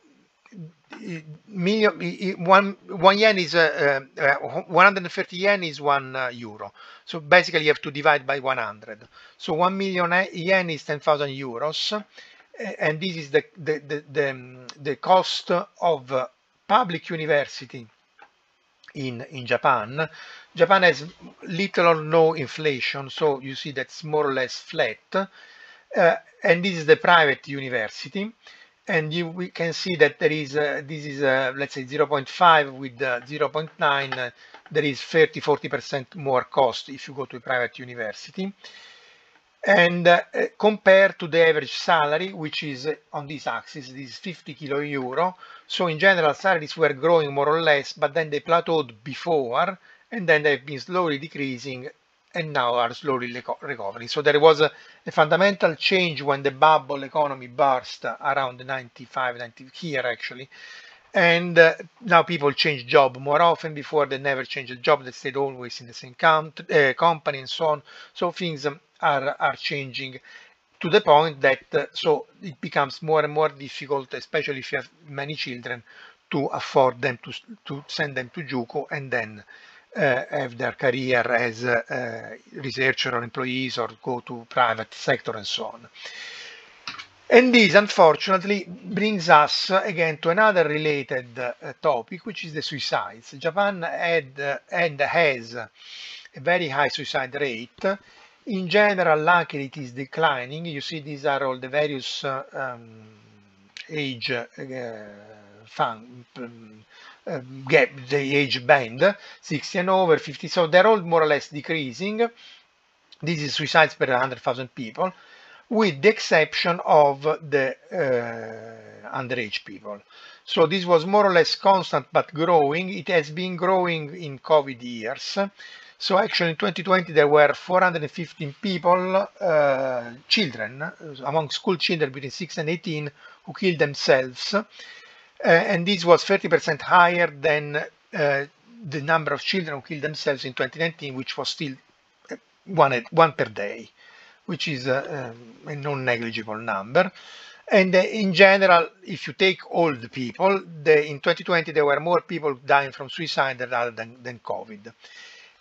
million, one, one yen is uh, uh, uh 150 yen is one uh, euro. So basically, you have to divide by 100. So one million yen is 10,000 euros, and this is the the the the, the cost of uh, public university in in Japan. Japan has little or no inflation, so you see that's more or less flat. Uh, and this is the private university and you we can see that there is this is let's say 0.5 with uh, 0.9 there is 30 40 percent more cost if you go to a private university and uh, uh, compared to the average salary which is uh, on this axis this is 50 kilo euro so in general salaries were growing more or less but then they plateaued before and then they've been slowly decreasing and now are slowly recovering. So there was a, a, fundamental change when the bubble economy burst around 95, 90 here actually. And uh, now people change job more often. Before they never changed a job, they stayed always in the same country, uh, company and so on. So things um, are, are changing to the point that uh, so it becomes more and more difficult, especially if you have many children, to afford them to, to send them to Juco and then Eh, have their career as eh, researcher or employees or go to private sector and so on. And this, unfortunately, brings us again to another related uh, topic, which is the suicides. Japan had uh, and has a very high suicide rate. In general, luckily, it is declining. You see, these are all the various uh, um, age fun, mm, uh, gap, the age band, 60 and over, 50, so they're all more or less decreasing. This is suicides per 100,000 people, with the exception of the uh, eh, underage people. So this was more or less constant but growing. It has been growing in COVID years. So actually in 2020 there were 415 people, uh, children, among school children between 6 and 18, who killed themselves. Uh, and this was 30% higher than uh, the number of children who killed themselves in 2019, which was still uh, one, one per day, which is a, um, a non-negligible number. And in general, if you take all the people, in 2020 there were more people dying from suicide rather than, than COVID.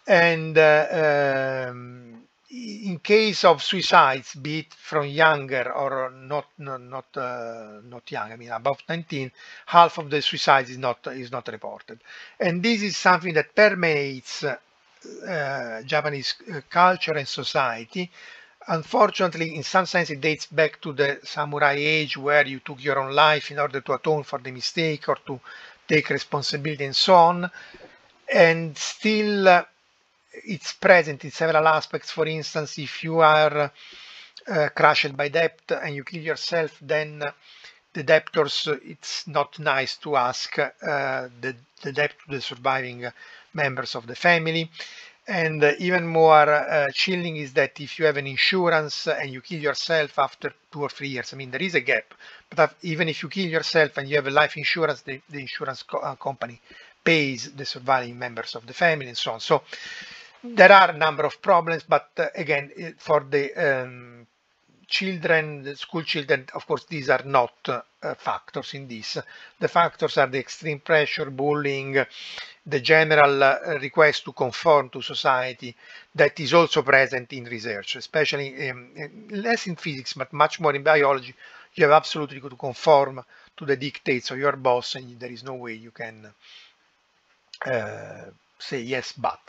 And uh, um, in case of suicides, be it from younger or not not not, uh, not young, I mean above 19, half of the suicides is not is not reported, and this is something that permeates uh, Japanese uh, culture and society. Unfortunately, in some sense, it dates back to the samurai age, where you took your own life in order to atone for the mistake or to take responsibility and so on, and still. Uh, it's present in several aspects. For instance, if you are uh, crushed by debt and you kill yourself, then the debtors, it's not nice to ask uh, the, the, debt to the surviving members of the family. And uh, even more uh, chilling is that if you have an insurance and you kill yourself after two or three years, I mean, there is a gap, but even if you kill yourself and you have a life insurance, the, the insurance co uh, company pays the surviving members of the family and so on. So there are a number of problems, but uh, again, for the um, children, the school children, of course, these are not uh, factors in this. The factors are the extreme pressure, bullying, the general uh, request to conform to society that is also present in research, especially um, less in physics, but much more in biology. You have absolutely to conform to the dictates of your boss, and there is no way you can uh, say yes, but.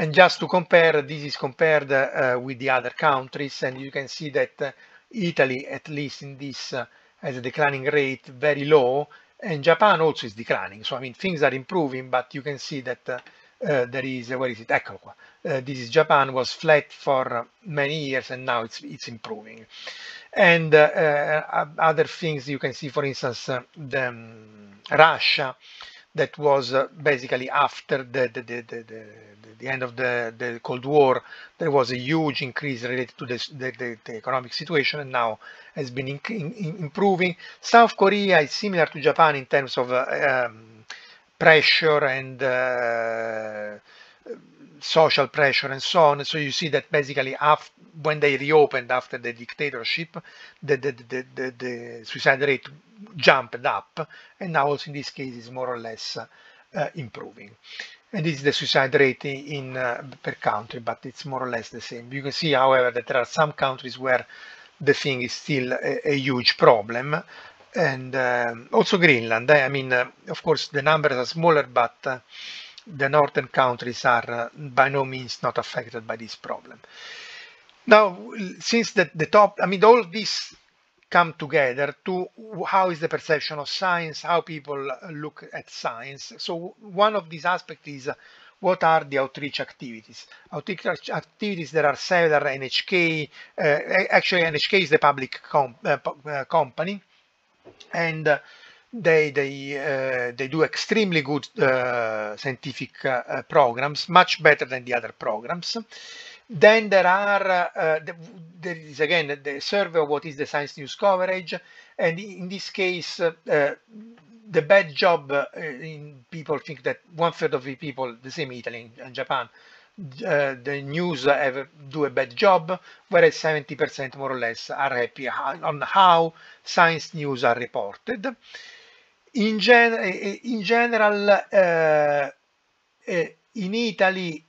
And just to compare, this is compared uh, with the other countries, and you can see that uh, Italy, at least in this, uh, has a declining rate very low, and Japan also is declining. So, I mean, things are improving, but you can see that uh, uh there is, uh, where is it? Eccolo qua. this is Japan, was flat for many years, and now it's, it's improving. And other things you can see, for instance, the, um, Russia, that was uh, basically after the, the, the, the, end of the, Cold War. There was a huge increase related to the, economic situation and now has been in, in, improving. South Korea is similar to Japan in terms of uh, um, pressure and uh, social pressure and so on. So you see that basically after, when they reopened after the dictatorship, the, the, the, the, the suicide rate jumped up and now also in this case is more or less uh, improving. And this is the suicide rate in uh, per country, but it's more or less the same. You can see, however, that there are some countries where the thing is still a, a huge problem. And uh, also Greenland, I mean, uh, of course, the numbers are smaller, but uh, the northern countries are uh, by no means not affected by this problem. Now, since the, the top, I mean, all this come together to how is the perception of science, how people look at science. So one of these aspects is uh, what are the outreach activities? Outreach activities, there are several NHK, uh, actually NHK is the public uh, uh, company, and uh, they they uh, they do extremely good uh, scientific uh, programs, much better than the other programs. Then there are uh, there is again the survey of what is the science news coverage, and in this case, uh, the bad job uh, in people think that one third of the people, the same Italy and Japan, the news have, do a bad job, whereas 70% more or less are happy on how science news are reported in, gen in general, uh, in Italy,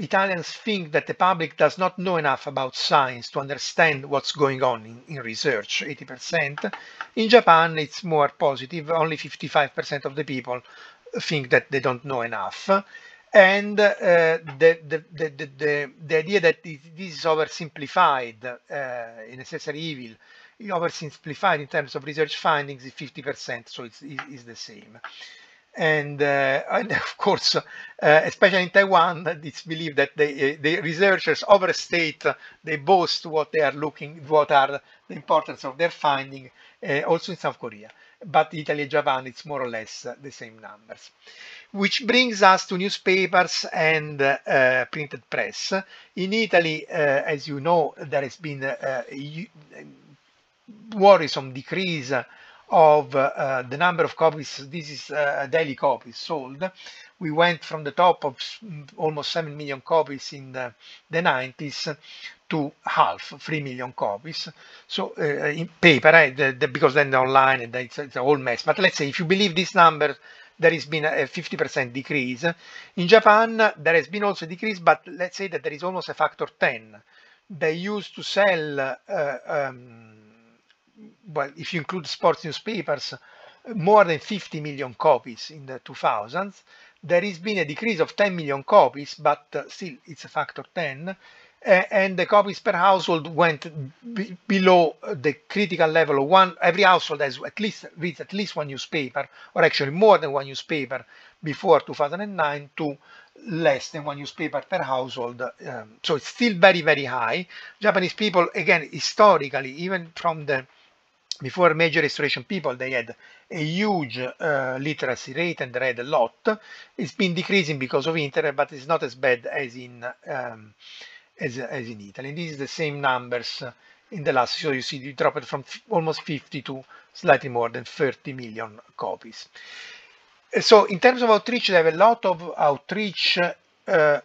Italians think that the public does not know enough about science to understand what's going on in, in research, 80%. In Japan, it's more positive, only 55% of the people think that they don't know enough. And uh, the, the, the, the, idea that this is oversimplified, uh, a necessary evil, oversimplified in terms of research findings is 50%, so it's, it's the same. And, uh, and, of course, uh, especially in Taiwan, it's believed that uh, the researchers overstate, uh, they boast what they are looking, what are the importance of their finding, uh, also in South Korea. But Italy and Japan, it's more or less uh, the same numbers. Which brings us to newspapers and printed press. In Italy, as you know, there has been worrisome decrease of uh, the number of copies this is uh, daily copies sold we went from the top of almost 7 million copies in the, the 90s to half 3 million copies so uh, in paper right, eh, the, the, because then online and it's, it's a whole mess but let's say if you believe this number there has been a 50% decrease in japan there has been also a decrease but let's say that there is almost a factor 10 they used to sell uh, um, well, if you include sports newspapers, more than 50 million copies in the 2000s. There has been a decrease of 10 million copies, but uh, still it's a factor 10. and the copies per household went below uh, the critical level of one. Every household has at least reads at least one newspaper, or actually more than one newspaper before 2009 to less than one newspaper per household. Um, so it's still very, very high. Japanese people, again, historically, even from the before major restoration people, they had a huge uh, literacy rate and read a lot. It's been decreasing because of internet, but it's not as bad as in um, as, as in Italy. And this is the same numbers in the last. So you see, you dropped from almost 50 to slightly more than 30 million copies. So in terms of outreach, they have a lot of outreach uh,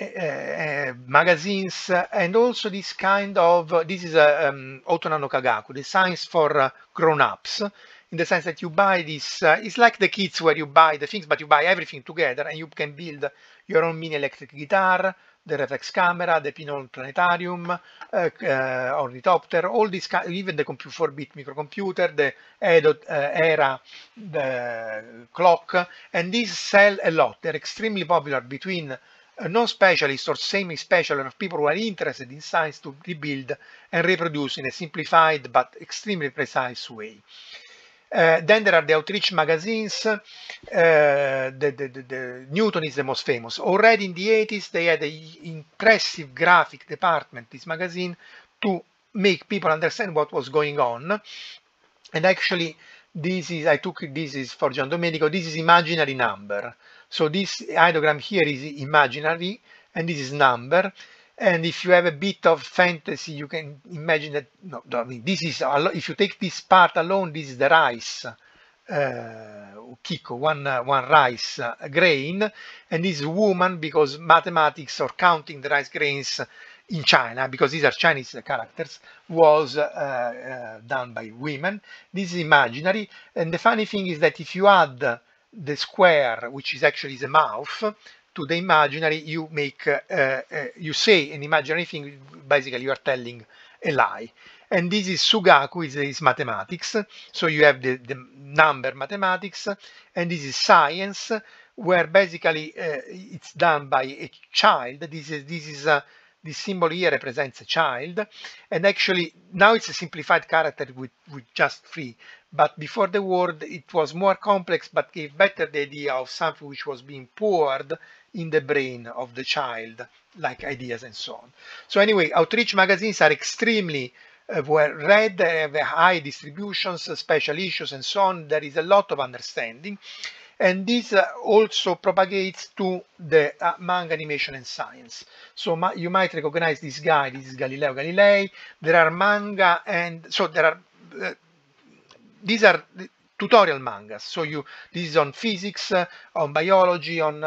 uh, magazines uh, and also this kind of uh, this is a uh, um, Otona no Kagaku, the science for uh, grown-ups in the sense that you buy this uh, it's like the kits where you buy the things but you buy everything together and you can build your own mini electric guitar the reflex camera the pinhole planetarium ornithopter all these even the 4-bit microcomputer the Edo era the clock and these sell a lot they're extremely popular between uh, non-specialists or semi-specialists of people who are interested in science to rebuild and reproduce in a simplified but extremely precise way. Uh, then there are the outreach magazines. Uh, the, the, the, the, Newton is the most famous. Already in the 80s, they had an impressive graphic department, this magazine, to make people understand what was going on. And actually, this is, I took this is for Gian Domenico, this is imaginary number. So this ideogram here is imaginary and this is number. And if you have a bit of fantasy, you can imagine that, no, I mean, this is, if you take this part alone, this is the rice, uh, Kiko, one, uh, one rice uh, grain, and this woman, because mathematics or counting the rice grains in China, because these are Chinese characters, was uh, uh, done by women. This is imaginary, and the funny thing is that if you add the square, which is actually the mouth, to the imaginary, you make, uh, uh, uh, you say an imaginary thing, basically you are telling a lie. And this is Sugaku, is, is mathematics, so you have the, the number mathematics, and this is science, where basically uh, it's done by a child, this is, this is a this symbol here represents a child and actually now it's a simplified character with, with just three but before the word it was more complex but gave better the idea of something which was being poured in the brain of the child like ideas and so on so anyway outreach magazines are extremely uh, read they have high distributions special issues and so on there is a lot of understanding and this uh, also propagates to the uh, manga animation and science so you might recognize this guy this is galileo galilei there are manga and so there are uh, these are tutorial mangas so you this is on physics uh, on biology on uh,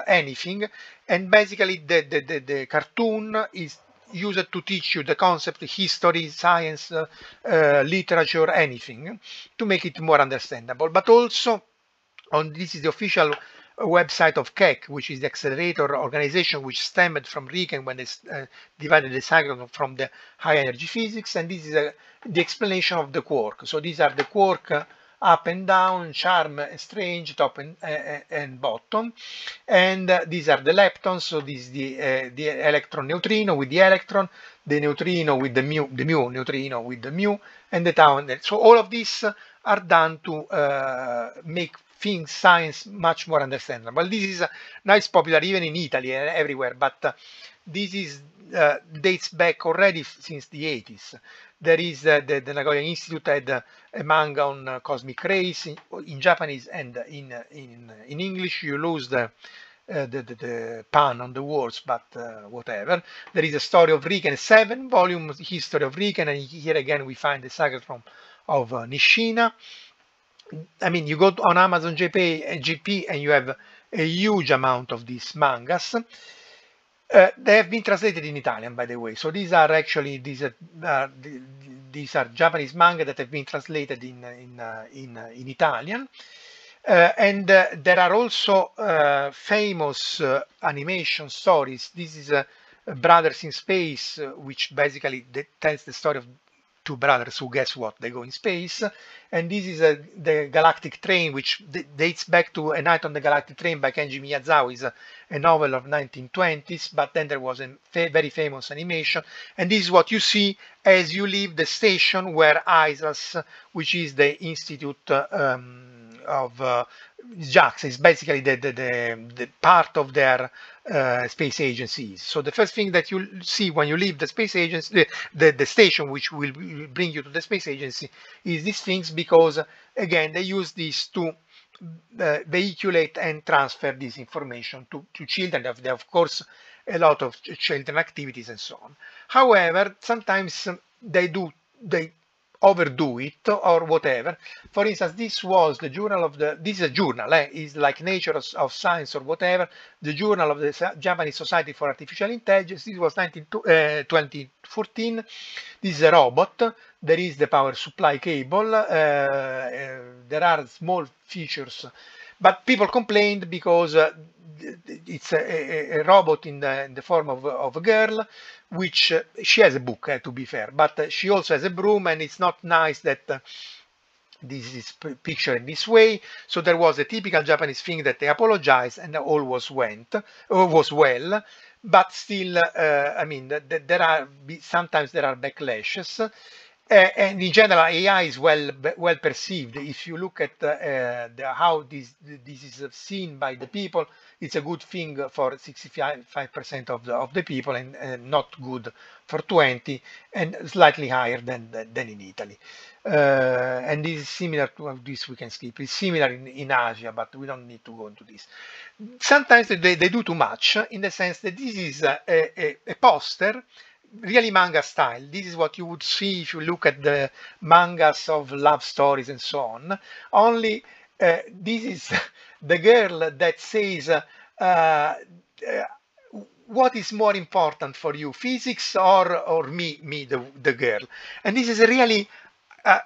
uh, anything and basically the, the the the cartoon is used to teach you the concept, history, science, uh, uh, literature, anything, to make it more understandable. But also on this is the official uh, website of CAC, which is the accelerator organization which stemmed from Riken when they uh, divided the cycle from the high energy physics. And this is uh, the explanation of the quark. So these are the quark uh, up and down, charm, uh, strange, top and, uh, and bottom. And these are the leptons. So this is the, the electron neutrino with the electron, the neutrino with the mu, the mu neutrino with the mu, and the tau. So all of these are done to make things, science much more understandable. Well, this is a uh, nice popular even in Italy and everywhere, but uh, this is uh, dates back already since the 80s. There is uh, the, the, Nagoya Institute had uh, a manga on cosmic rays in, in, Japanese and in, in, in English. You lose the, the, the, the, pun on the words, but whatever. There is a story of Riken, seven volume history of Riken, and here again we find the saga from of Nishina. I mean, you go on Amazon JP, GP uh, and you have a huge amount of these mangas. Uh, they have been translated in Italian, by the way. So these are actually these are uh, these are Japanese manga that have been translated in in uh, in, uh, in Italian. Uh, and there are also famous animation stories. This is Brothers in Space, which basically tells the story of two brothers who guess what they go in space and this is a, the galactic train which dates back to a night on the galactic train by kenji miyazawa is a, a novel of 1920s, but then there was a fa very famous animation, and this is what you see as you leave the station where ISAS, which is the Institute uh, um, of uh, JAX, is basically the, the, the, the, part of their uh, space agencies. So the first thing that you see when you leave the space agency, the, the, station which will bring you to the space agency, is these things because, again, they use these to uh, vehiculate and transfer this information to, to children. they have, of course, a lot of children activities and so on. However, sometimes um, they do, they overdo it or whatever. For instance, this was the journal of the, this is a journal, eh? is like Nature of, of, Science or whatever, the journal of the Japanese Society for Artificial Intelligence. This was 19, uh, eh, 2014. This is a robot. There is the power supply cable. Uh, uh, there are small features but people complained because uh, it's a, a, a, robot in the, in the form of, of, a girl, which uh, she has a book, uh, to be fair, but uh, she also has a broom, and it's not nice that uh, this is pictured in this way. So there was a typical Japanese thing that they apologized, and all was went, uh, was well. But still, I mean, th th there are sometimes there are backlashes and eh, eh, in general, AI is well well perceived. If you look at eh, the, how this this is seen by the people, it's a good thing for 65% of the of the people, and, not good for 20, and slightly higher than than in Italy. Uh, and this is similar to this we can skip. It's similar in, in Asia, but we don't need to go into this. Sometimes they, they do too much in the sense that this is a, a, a poster really manga style. This is what you would see if you look at the mangas of love stories and so on. Only uh, this is the girl that says, uh, uh, what is more important for you, physics or, or me, me the, the girl? And this is really uh,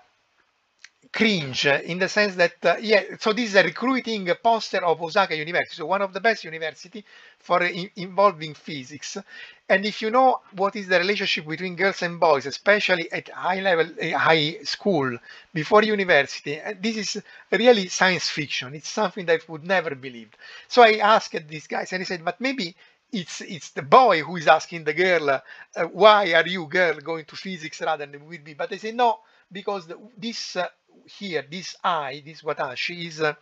cringe in the sense that uh, yeah so this is a recruiting poster of Osaka University so one of the best university for in involving physics and if you know what is the relationship between girls and boys especially at high level eh, high school before university eh, this is really science fiction it's something that I would never believed so I asked these guys and he said but maybe it's it's the boy who is asking the girl uh, why are you girl going to physics rather than with me but they say no because this uh, here, this I, this watashi is uh,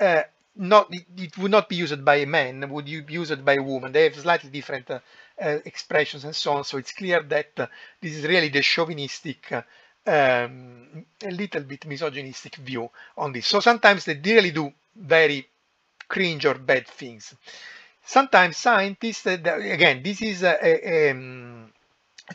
uh, not, it, it, would not be used by a man, would you be used by a woman. They have slightly different uh, uh, expressions and so on. So it's clear that uh, this is really the chauvinistic um, a little bit misogynistic view on this. So sometimes they really do very cringe or bad things. Sometimes scientists, again, this is a, a, um,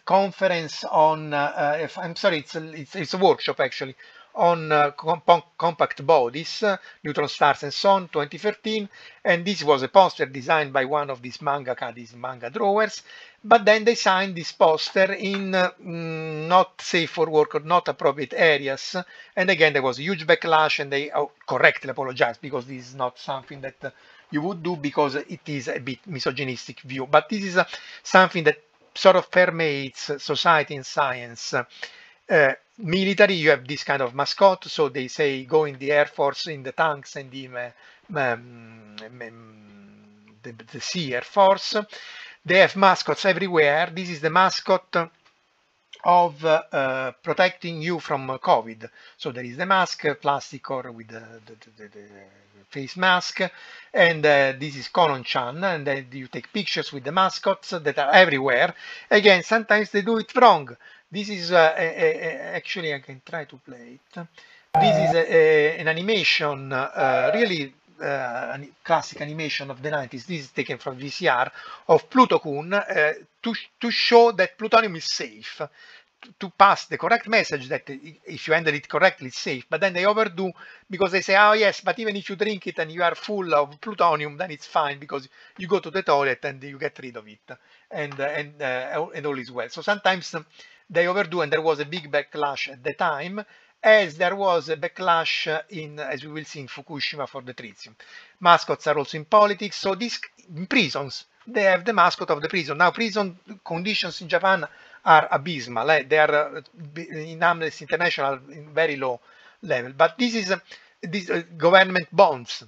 conference on, uh, uh I'm sorry, it's a, it's, it's a workshop actually, on uh, comp compact bodies, uh, neutron stars and so on, 2013. And this was a poster designed by one of these manga these manga drawers. But then they signed this poster in uh, mm, not safe for work or not appropriate areas. And again, there was a huge backlash and they oh, correctly apologized because this is not something that uh, you would do because it is a bit misogynistic view. But this is uh, something that sort of permeates society and science. Uh, military, you have this kind of mascot, so they say go in the air force, in the tanks, and in um, um, um, the, the sea air force. They have mascots everywhere. This is the mascot of uh, protecting you from uh, COVID. So there is the mask, plastic or with the, the, the, the face mask, and uh, this is Conan Chan, and then you take pictures with the mascots that are everywhere. Again, sometimes they do it wrong. This is a, a, actually I can try to play it. This is a, an animation, really uh, classic animation of the 90s, this is taken from VCR, of Pluto Kun uh, to, to show that plutonium is safe, to, pass the correct message that if you handle it correctly, it's safe, but then they overdo because they say, oh yes, but even if you drink it and you are full of plutonium, then it's fine because you go to the toilet and you get rid of it and, uh, and, eh, and all is well. So sometimes they overdo and there was a big backlash at the time as there was a backlash in, as we will see in Fukushima for the tritium. Mascots are also in politics, so these prisons, they have the mascot of the prison. Now prison conditions in Japan are abysmal, eh? they are uh, in Amnesty International in very low level, but this is uh, this, uh, government bonds.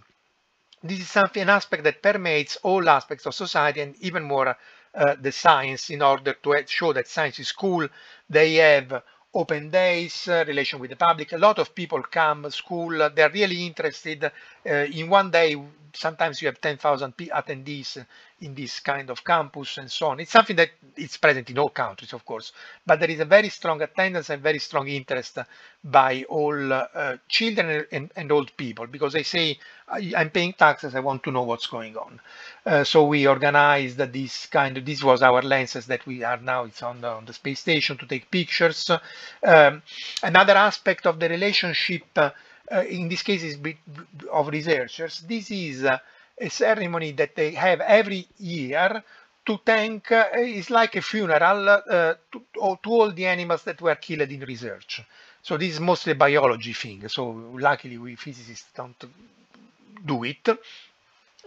This is something, an aspect that permeates all aspects of society and even more uh, the science in order to eh, show that science is cool. They have open days, uh, relation with the public. A lot of people come school. They're really interested. Uh, in one day, sometimes you have 10,000 attendees in this kind of campus and so on. It's something that is present in all countries, of course, but there is a very strong attendance and very strong interest by all uh, children and, and, old people because they say, I, am paying taxes, I want to know what's going on. Uh, so we organized this kind of, this was our lenses that we are now, it's on the, on the space station to take pictures. Um, another aspect of the relationship uh, in this case is of researchers, this is uh, a ceremony that they have every year to thank, uh, it's like a funeral uh, to, to all the animals that were killed in research. So this is mostly a biology thing. So luckily we physicists don't do it.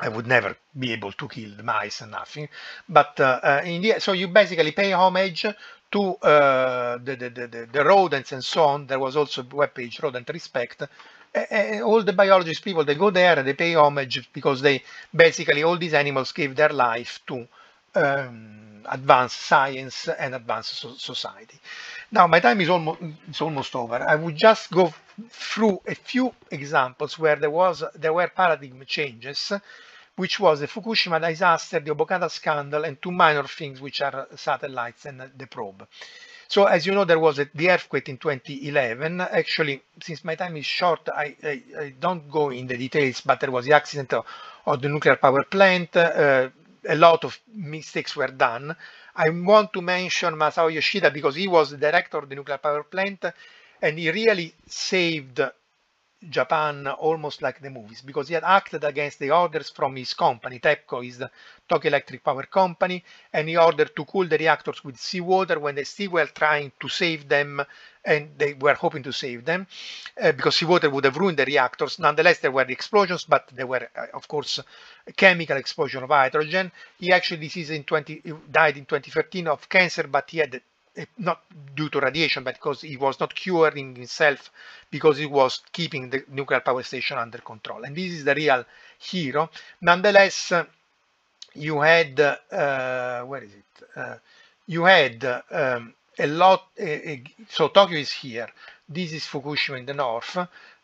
I would never be able to kill mice and nothing. But uh, in the so you basically pay homage to uh, the, the, the, the rodents and so on. There was also a webpage rodent respect all the biologists people, they go there, they pay homage because they basically all these animals gave their life to um, advanced science and advanced so society. Now my time is almost it's almost over. I would just go through a few examples where there was there were paradigm changes, which was the Fukushima disaster, the Obokata scandal, and two minor things which are satellites and the probe. So as you know, there was a, the earthquake in 2011. Actually, since my time is short, I, I, I don't go in the details, but there was the accident of, of the nuclear power plant. Uh, a lot of mistakes were done. I want to mention Masao Yoshida because he was the director of the nuclear power plant and he really saved Japan almost like the movies because he had acted against the orders from his company. TEPCO is the Tokyo Electric Power Company and he ordered to cool the reactors with seawater when they still were trying to save them and they were hoping to save them uh, because seawater would have ruined the reactors. Nonetheless, there were the explosions, but there were, uh, of course, chemical explosion of hydrogen. He actually in 20, died in 2013 of cancer, but he had Eh, not due to radiation, but because he was not curing himself because he was keeping the nuclear power station under control. And this is the real hero. Nonetheless, you had, uh, where is it? Uh, you had um, a lot, uh, so Tokyo is here. This is Fukushima in the north.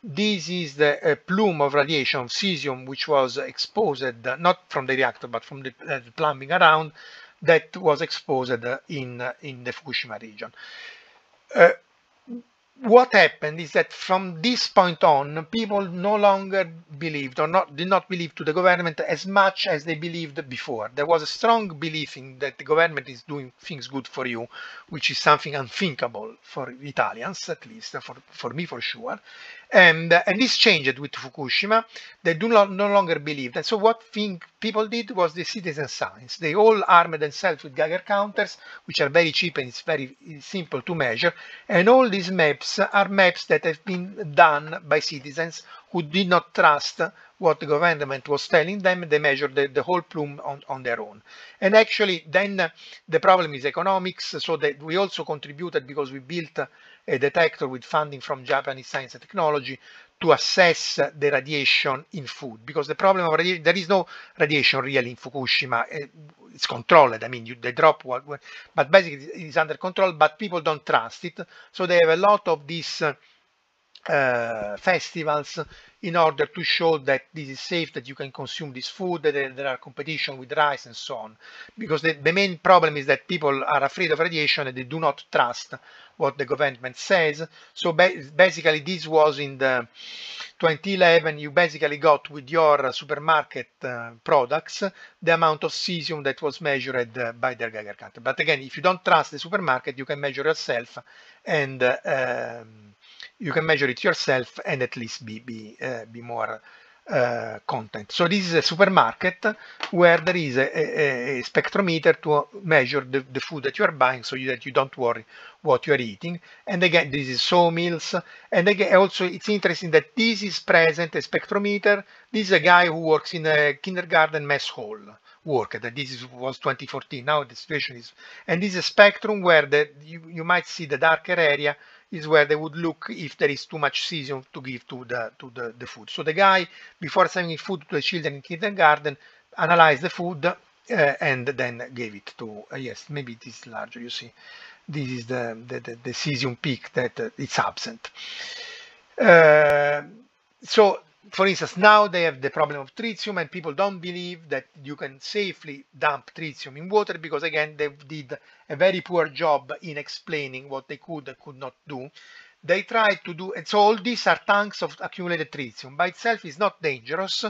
This is the plume of radiation, cesium, which was exposed, not from the reactor, but from the uh, plumbing around that was exposed in, in the Fukushima region. Uh, what happened is that from this point on, people no longer believed or not did not believe to the government as much as they believed before. There was a strong belief in that the government is doing things good for you, which is something unthinkable for Italians, at least for, for me for sure. And, uh, and this changed with Fukushima. They do not no longer believe that. So what thing people did was the citizen science. They all armed themselves with Geiger counters, which are very cheap and it's very simple to measure. And all these maps are maps that have been done by citizens who did not trust what the government was telling them. They measured the, the whole plume on, on their own. And actually, then uh, the problem is economics. So that we also contributed because we built a detector with funding from Japanese science and technology to assess the radiation in food because the problem of radiation there is no radiation really in Fukushima eh, it's controlled I mean you, they drop what, what but basically it is under control but people don't trust it so they have a lot of these uh, festivals in order to show that this is safe that you can consume this food that there, there are competition with rice and so on because the, the main problem is that people are afraid of radiation and they do not trust what the government says. So ba basically this was in the 2011, you basically got with your supermarket uh, products the amount of cesium that was measured uh, by the Geiger counter. But again, if you don't trust the supermarket, you can measure yourself and um, you can measure it yourself and at least be, be, uh, be more Eh, content. So this is a supermarket where there is a, a, a spectrometer to measure the, the, food that you are buying so you, that you don't worry what you are eating. And again, this is sawmills. And again, also it's interesting that this is present, a spectrometer. This is a guy who works in a kindergarten mess hall worker. That this is, was 2014. Now the situation is, and this is a spectrum where the, you, you might see the darker area is where they would look if there is too much cesium to give to the to the, the food. So the guy, before sending food to the children in kindergarten, analyzed the food uh, and then gave it to, uh, yes, maybe it is larger, you see. This is the, the, the, the cesium peak that uh, it's absent. Uh, so for instance, now they have the problem of tritium and people don't believe that you can safely dump tritium in water because again, they did a very poor job in explaining what they could and could not do. They tried to do, and so all these are tanks of accumulated tritium. By itself is not dangerous.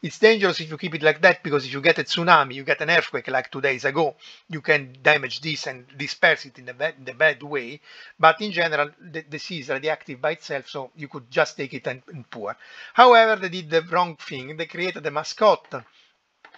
It's dangerous if you keep it like that, because if you get a tsunami, you get an earthquake like two days ago, you can damage this and disperse it in the bad, bad way. But in general, the, the sea is radioactive by itself, so you could just take it and, and pour. However, they did the wrong thing. They created a mascot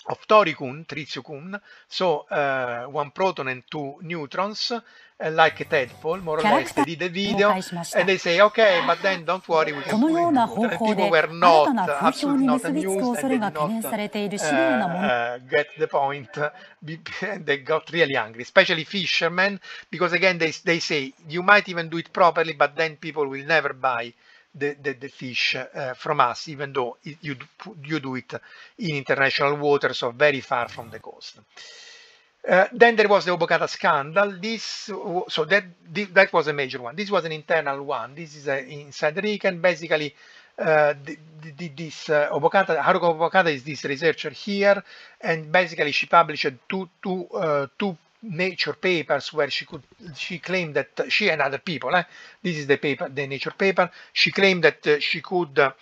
of thoricum, tritium, so uh, one proton and two neutrons, uh, like Tadpole, more or less, they did a video, and they say, okay, but then don't worry, we can do it. people were not, uh, absolutely not amused, and did not uh, uh, get the point, they got really angry, especially fishermen, because again, they, they say, you might even do it properly, but then people will never buy the, the, the fish uh, from us, even though it, you, you do it in international waters so very far from the coast. Uh, then there was the Obokata scandal. This, so that that was a major one. This was an internal one. This is a, eh, inside Rick, and basically, uh, the, the, this uh, Obokata, Haruko Obokata is this researcher here, and basically she published two, two, two Nature papers where she could she claimed that she and other people. Eh, this is the paper, the Nature paper. She claimed that uh, she could uh,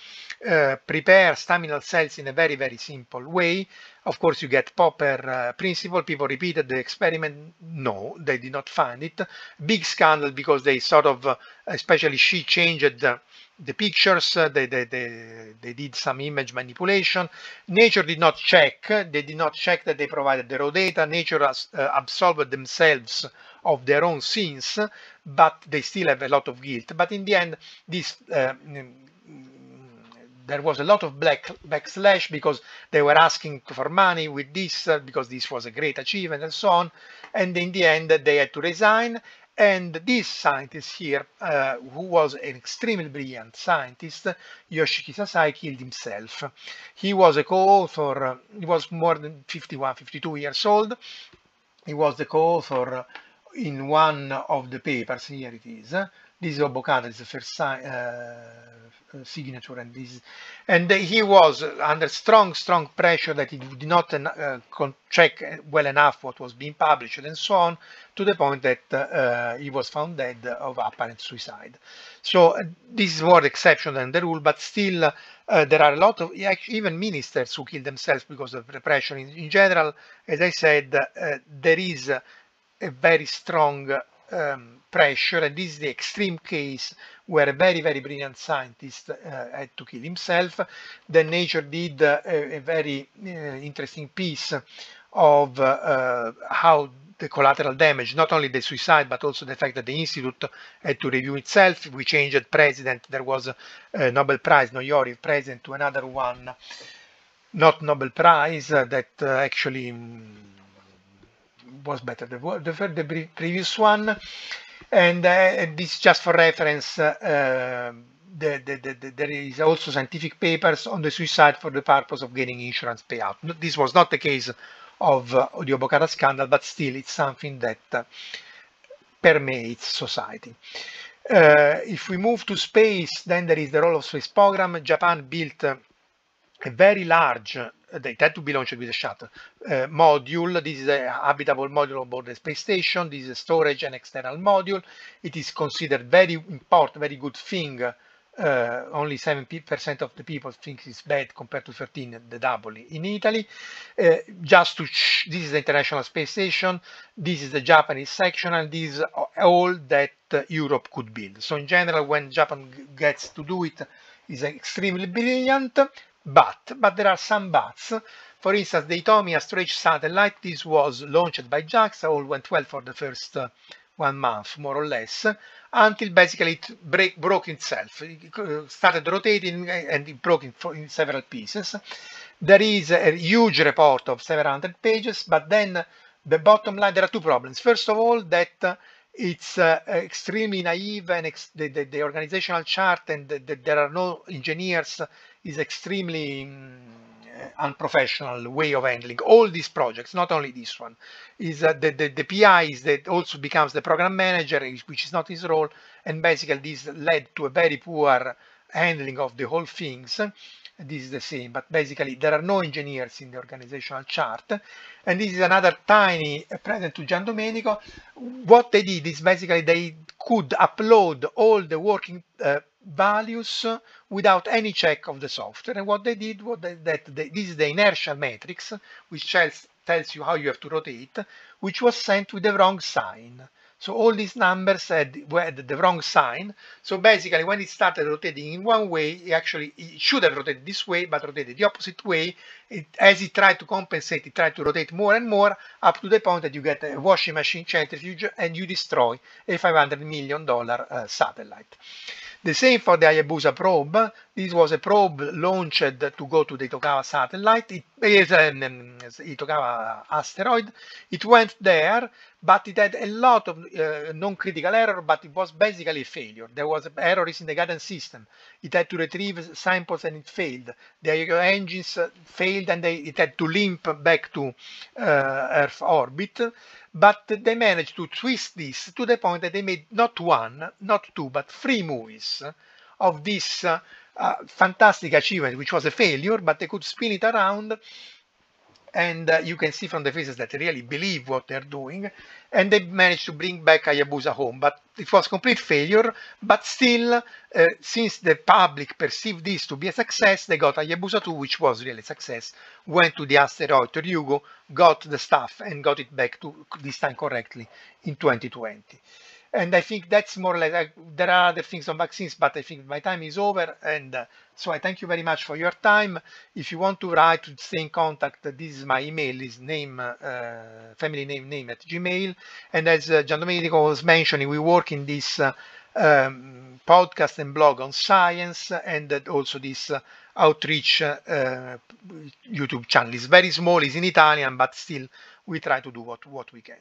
uh, prepare staminal cells in a very very simple way. Of course, you get Popper principle. People repeated the experiment. No, they did not find it. Big scandal because they sort of, especially she changed. the the pictures, uh, they, they, they, they did some image manipulation. Nature did not check, they did not check that they provided the raw data. Nature has, uh, absolved themselves of their own sins, but they still have a lot of guilt. But in the end, this uh, mm, there was a lot of black backslash because they were asking for money with this uh, because this was a great achievement and so on and in the end they had to resign and this scientist here, uh, who was an extremely brilliant scientist, Yoshiki Sasai, killed himself. He was a co-author, uh, he was more than 51, 52 years old. He was the co-author in one of the papers, here it is, this is the first uh, signature and this and he was under strong strong pressure that he did not uh, check well enough what was being published and so on to the point that uh, he was found dead of apparent suicide so uh, this is more exception than the rule but still uh, there are a lot of even ministers who kill themselves because of repression in, in general as i said uh, there is a very strong um, pressure, and this is the extreme case where a very, very brilliant scientist uh, had to kill himself. Then Nature did uh, a, a, very uh, interesting piece of uh, uh, how the collateral damage, not only the suicide, but also the fact that the Institute had to review itself. We changed president. There was a Nobel Prize, Noyori president, to another one, not Nobel Prize, uh, that actually... Um, was better the, the, the previous one and uh, this just for reference uh, the, the, the, there is also scientific papers on the suicide for the purpose of gaining insurance payout this was not the case of uh, the Obokara scandal but still it's something that uh, permeates society uh, if we move to space then there is the role of space program Japan built uh, a very large they tend to be launched with a shuttle. Uh, module, this is a habitable module aboard the space station, this is a storage and external module. It is considered very important, very good thing. Uh, only 7% of the people think it's bad compared to 13, the double in Italy. Uh, just to, this is the International Space Station, this is the Japanese section, and this is all that Europe could build. So in general, when Japan gets to do it, is extremely brilliant but, but there are some buts. For instance, the Itomi storage satellite, this was launched by JAXA, all went well for the first uh, one month, more or less, until basically it break, broke itself. It uh, started rotating and it broke in, in several pieces. There is a huge report of several hundred pages, but then the bottom line, there are two problems. First of all, that uh, it's uh, extremely naive and ex the, the, the, organizational chart and the, there are no engineers is extremely mm, unprofessional way of handling all these projects not only this one is that the, the, the pi is that also becomes the program manager which is not his role and basically this led to a very poor handling of the whole things this is the same but basically there are no engineers in the organizational chart and this is another tiny uh, present to Gian Domenico what they did is basically they could upload all the working uh, values without any check of the software. And what they did was that, they, this is the inertial matrix, which tells, tells you how you have to rotate, which was sent with the wrong sign. So all these numbers had, had the wrong sign. So basically, when it started rotating in one way, it actually it should have rotated this way, but rotated the opposite way. It, as it tried to compensate, it tried to rotate more and more, up to the point that you get a washing machine centrifuge and you destroy a $500 million uh, satellite. The same for the Hayabusa probe. This was a probe launched to go to the Itokawa satellite. It is an um, Itokawa um, asteroid. It went there, but it had a lot of uh, non-critical error, but it was basically a failure. There was errors in the guidance system. It had to retrieve samples and it failed. The engines failed and they, it had to limp back to uh, Earth orbit but they managed to twist this to the point that they made not one, not two, but three movies of this uh, uh, fantastic achievement, which was a failure, but they could spin it around and uh, you can see from the faces that really believe what they're doing and they managed to bring back Hayabusa home but it was complete failure but still uh, since the public perceived this to be a success they got Hayabusa 2 which was really a success went to the asteroid Ryugu got the stuff and got it back to this time correctly in 2020 and I think that's more like there are other things on vaccines, but I think my time is over. And uh, so I thank you very much for your time. If you want to write to stay in contact, this is my email is name uh, uh family name name at Gmail. And as uh, Gian Domenico was mentioning, we work in this. Uh, um, podcast and blog on science and also this uh, outreach uh, YouTube channel. It's very small, it's in Italian, but still we try to do what, what we can.